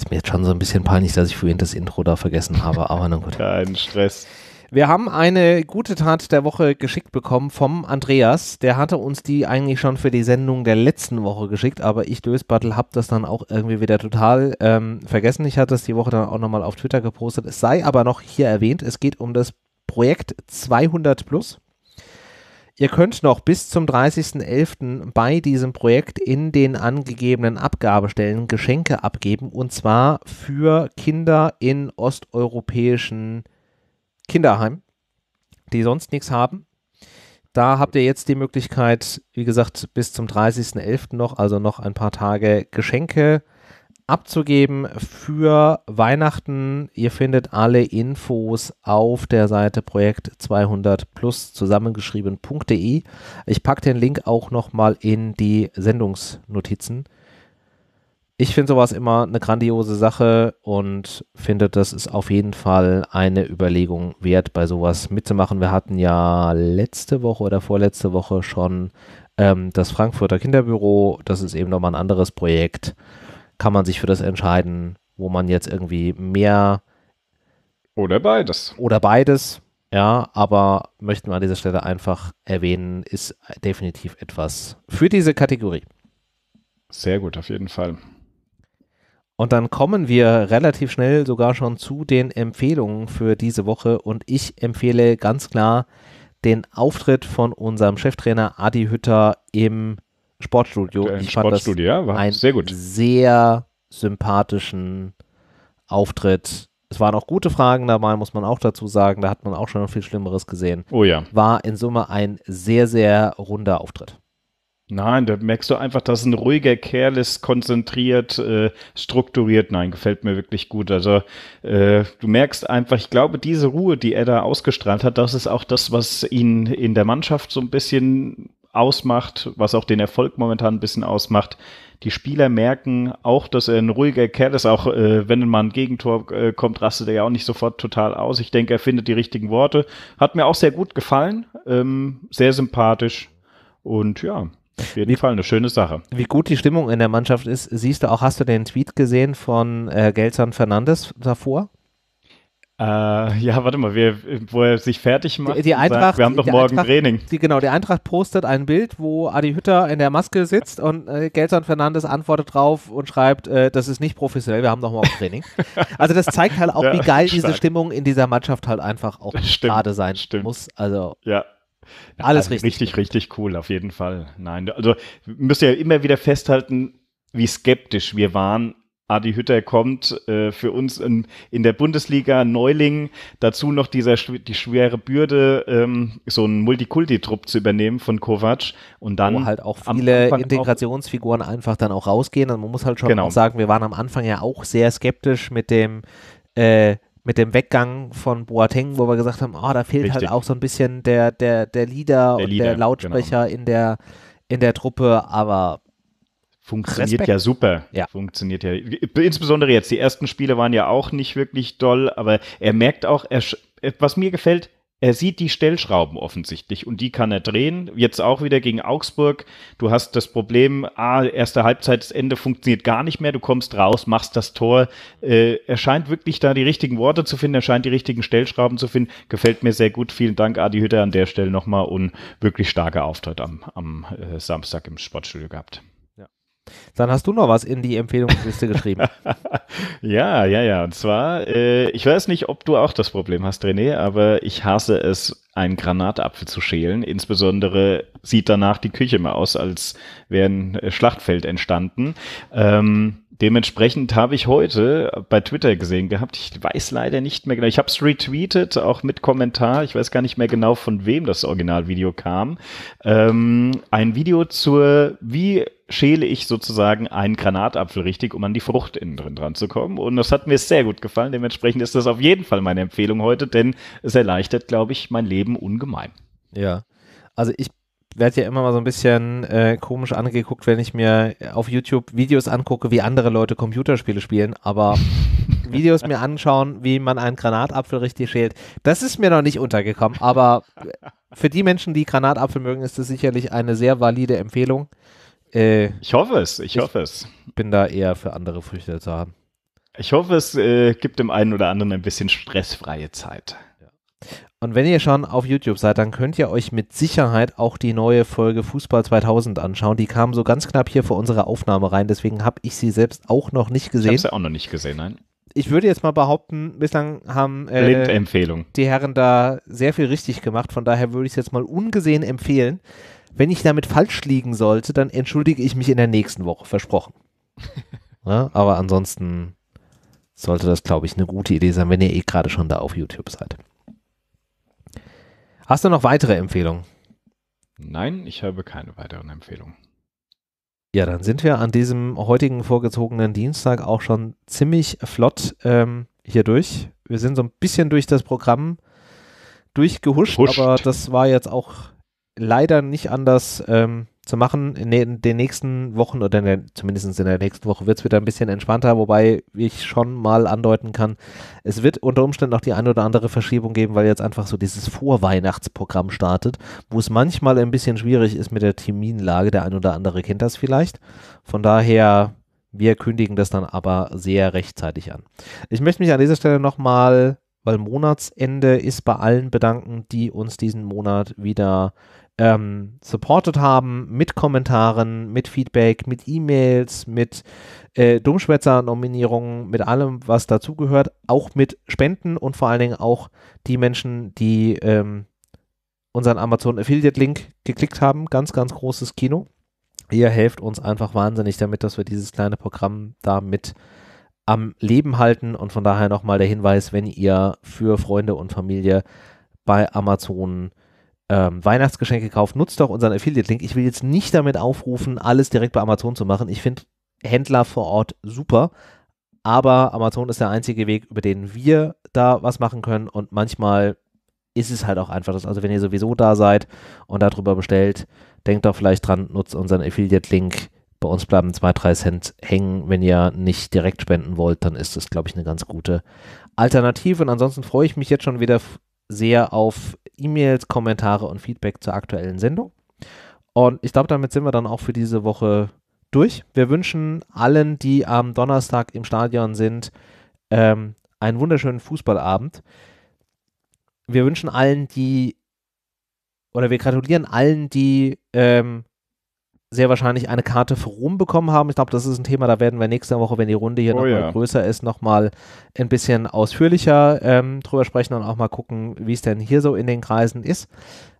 Ist mir jetzt schon so ein bisschen peinlich, dass ich vorhin das Intro da vergessen habe, aber na gut. Kein Stress. Wir haben eine gute Tat der Woche geschickt bekommen vom Andreas. Der hatte uns die eigentlich schon für die Sendung der letzten Woche geschickt, aber ich, Dösbattel, habe das dann auch irgendwie wieder total ähm, vergessen. Ich hatte es die Woche dann auch nochmal auf Twitter gepostet. Es sei aber noch hier erwähnt, es geht um das Projekt 200 Plus. Ihr könnt noch bis zum 30.11. bei diesem Projekt in den angegebenen Abgabestellen Geschenke abgeben und zwar für Kinder in osteuropäischen Kinderheimen, die sonst nichts haben. Da habt ihr jetzt die Möglichkeit, wie gesagt, bis zum 30.11. noch, also noch ein paar Tage Geschenke äh, abzugeben für Weihnachten. Ihr findet alle Infos auf der Seite projekt 200 plus zusammengeschrieben.de. Ich packe den Link auch nochmal in die Sendungsnotizen. Ich finde sowas immer eine grandiose Sache und finde, das ist auf jeden Fall eine Überlegung wert, bei sowas mitzumachen. Wir hatten ja letzte Woche oder vorletzte Woche schon ähm, das Frankfurter Kinderbüro. Das ist eben nochmal ein anderes Projekt kann man sich für das entscheiden, wo man jetzt irgendwie mehr oder beides. Oder beides, ja, aber möchten wir an dieser Stelle einfach erwähnen, ist definitiv etwas für diese Kategorie. Sehr gut, auf jeden Fall. Und dann kommen wir relativ schnell sogar schon zu den Empfehlungen für diese Woche. Und ich empfehle ganz klar den Auftritt von unserem Cheftrainer Adi Hütter im Sportstudio. Ein ich Sportstudio, ja, war ein sehr gut. Sehr sympathischen Auftritt. Es waren auch gute Fragen dabei, muss man auch dazu sagen. Da hat man auch schon viel Schlimmeres gesehen. Oh ja. War in Summe ein sehr, sehr runder Auftritt. Nein, da merkst du einfach, dass ein ruhiger Kerl ist, konzentriert, äh, strukturiert. Nein, gefällt mir wirklich gut. Also äh, du merkst einfach, ich glaube, diese Ruhe, die er da ausgestrahlt hat, das ist auch das, was ihn in der Mannschaft so ein bisschen ausmacht, was auch den Erfolg momentan ein bisschen ausmacht. Die Spieler merken auch, dass er ein ruhiger Kerl ist, auch äh, wenn mal ein Gegentor äh, kommt, rastet er ja auch nicht sofort total aus. Ich denke, er findet die richtigen Worte. Hat mir auch sehr gut gefallen, ähm, sehr sympathisch und ja, auf jeden wie, Fall eine schöne Sache. Wie gut die Stimmung in der Mannschaft ist, siehst du auch, hast du den Tweet gesehen von äh, Gelson Fernandes davor? Äh, ja, warte mal, wer, wo er sich fertig macht. Die, die Eintracht, sagt, wir haben doch morgen Eintracht, Training. Die, genau, die Eintracht postet ein Bild, wo Adi Hütter in der Maske sitzt und äh, Gelson Fernandes antwortet drauf und schreibt, äh, das ist nicht professionell, wir haben doch morgen Training. [laughs] also das zeigt halt auch, ja, wie geil stark. diese Stimmung in dieser Mannschaft halt einfach auch gerade sein stimmt. muss. Also ja. Alles also richtig. Richtig, richtig cool, auf jeden Fall. Nein, also müsst ihr ja immer wieder festhalten, wie skeptisch wir waren, Adi Hütter kommt, äh, für uns in, in, der Bundesliga Neuling, dazu noch dieser, die schwere Bürde, ähm, so einen Multikulti-Trupp zu übernehmen von Kovac und dann Wo halt auch viele Integrationsfiguren einfach dann auch rausgehen und man muss halt schon genau. sagen, wir waren am Anfang ja auch sehr skeptisch mit dem äh, mit dem Weggang von Boateng, wo wir gesagt haben, oh, da fehlt halt Richtig. halt auch so ein bisschen der, der, der Leader der und Leader, der Lautsprecher genau. in der in der Truppe, aber Funktioniert Respekt. ja super. Ja. Funktioniert ja. Insbesondere jetzt. Die ersten Spiele waren ja auch nicht wirklich doll, aber er merkt auch, er, was mir gefällt, er sieht die Stellschrauben offensichtlich und die kann er drehen. Jetzt auch wieder gegen Augsburg. Du hast das Problem, ah, erste Halbzeit, das Ende funktioniert gar nicht mehr. Du kommst raus, machst das Tor. Äh, er scheint wirklich da die richtigen Worte zu finden. Er scheint die richtigen Stellschrauben zu finden. Gefällt mir sehr gut. Vielen Dank, Adi Hütter, an der Stelle nochmal und wirklich starker Auftritt am, am äh, Samstag im Sportstudio gehabt. Dann hast du noch was in die Empfehlungsliste geschrieben. [laughs] ja, ja, ja. Und zwar, äh, ich weiß nicht, ob du auch das Problem hast, René, aber ich hasse es, einen Granatapfel zu schälen. Insbesondere sieht danach die Küche mal aus, als wäre ein äh, Schlachtfeld entstanden. Ähm, Dementsprechend habe ich heute bei Twitter gesehen gehabt, ich weiß leider nicht mehr genau, ich habe es retweetet, auch mit Kommentar, ich weiß gar nicht mehr genau, von wem das Originalvideo kam, ähm, ein Video zur, wie schäle ich sozusagen einen Granatapfel richtig, um an die Frucht innen drin dran zu kommen. Und das hat mir sehr gut gefallen. Dementsprechend ist das auf jeden Fall meine Empfehlung heute, denn es erleichtert, glaube ich, mein Leben ungemein. Ja. Also ich werde ja immer mal so ein bisschen äh, komisch angeguckt, wenn ich mir auf YouTube Videos angucke, wie andere Leute Computerspiele spielen, aber [laughs] Videos mir anschauen, wie man einen Granatapfel richtig schält, das ist mir noch nicht untergekommen, aber für die Menschen, die Granatapfel mögen, ist das sicherlich eine sehr valide Empfehlung. Äh, ich hoffe es, ich, ich hoffe es. Bin da eher für andere Früchte zu haben. Ich hoffe, es äh, gibt dem einen oder anderen ein bisschen stressfreie Zeit. Und wenn ihr schon auf YouTube seid, dann könnt ihr euch mit Sicherheit auch die neue Folge Fußball 2000 anschauen. Die kam so ganz knapp hier vor unserer Aufnahme rein, deswegen habe ich sie selbst auch noch nicht gesehen. Ich habe sie auch noch nicht gesehen, nein. Ich würde jetzt mal behaupten, bislang haben äh, die Herren da sehr viel richtig gemacht. Von daher würde ich es jetzt mal ungesehen empfehlen. Wenn ich damit falsch liegen sollte, dann entschuldige ich mich in der nächsten Woche, versprochen. [laughs] ja, aber ansonsten sollte das, glaube ich, eine gute Idee sein, wenn ihr eh gerade schon da auf YouTube seid. Hast du noch weitere Empfehlungen? Nein, ich habe keine weiteren Empfehlungen. Ja, dann sind wir an diesem heutigen vorgezogenen Dienstag auch schon ziemlich flott ähm, hier durch. Wir sind so ein bisschen durch das Programm durchgehuscht, Gehuscht. aber das war jetzt auch leider nicht anders ähm, zu machen. In den nächsten Wochen oder in der, zumindest in der nächsten Woche wird es wieder ein bisschen entspannter, wobei ich schon mal andeuten kann, es wird unter Umständen auch die eine oder andere Verschiebung geben, weil jetzt einfach so dieses Vorweihnachtsprogramm startet, wo es manchmal ein bisschen schwierig ist mit der Terminlage. Der ein oder andere kennt das vielleicht. Von daher, wir kündigen das dann aber sehr rechtzeitig an. Ich möchte mich an dieser Stelle nochmal weil Monatsende ist bei allen bedanken, die uns diesen Monat wieder ähm, supportet haben mit Kommentaren, mit Feedback, mit E-Mails, mit äh, Dummschwätzer-Nominierungen, mit allem, was dazugehört, auch mit Spenden und vor allen Dingen auch die Menschen, die ähm, unseren Amazon Affiliate Link geklickt haben. Ganz, ganz großes Kino. Ihr helft uns einfach wahnsinnig damit, dass wir dieses kleine Programm damit am Leben halten und von daher nochmal der Hinweis, wenn ihr für Freunde und Familie bei Amazon ähm, Weihnachtsgeschenke kauft, nutzt doch unseren Affiliate-Link. Ich will jetzt nicht damit aufrufen, alles direkt bei Amazon zu machen. Ich finde Händler vor Ort super, aber Amazon ist der einzige Weg, über den wir da was machen können und manchmal ist es halt auch einfach das. Also wenn ihr sowieso da seid und darüber bestellt, denkt doch vielleicht dran, nutzt unseren Affiliate-Link. Bei uns bleiben zwei, drei Cent hängen. Wenn ihr nicht direkt spenden wollt, dann ist das, glaube ich, eine ganz gute Alternative. Und ansonsten freue ich mich jetzt schon wieder sehr auf E-Mails, Kommentare und Feedback zur aktuellen Sendung. Und ich glaube, damit sind wir dann auch für diese Woche durch. Wir wünschen allen, die am Donnerstag im Stadion sind, ähm, einen wunderschönen Fußballabend. Wir wünschen allen, die, oder wir gratulieren allen, die ähm, sehr wahrscheinlich eine Karte für Rom bekommen haben. Ich glaube, das ist ein Thema, da werden wir nächste Woche, wenn die Runde hier oh nochmal ja. größer ist, nochmal ein bisschen ausführlicher ähm, drüber sprechen und auch mal gucken, wie es denn hier so in den Kreisen ist.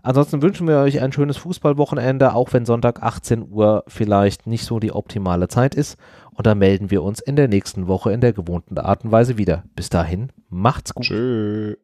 Ansonsten wünschen wir euch ein schönes Fußballwochenende, auch wenn Sonntag 18 Uhr vielleicht nicht so die optimale Zeit ist. Und dann melden wir uns in der nächsten Woche in der gewohnten Art und Weise wieder. Bis dahin, macht's gut. Tschüss.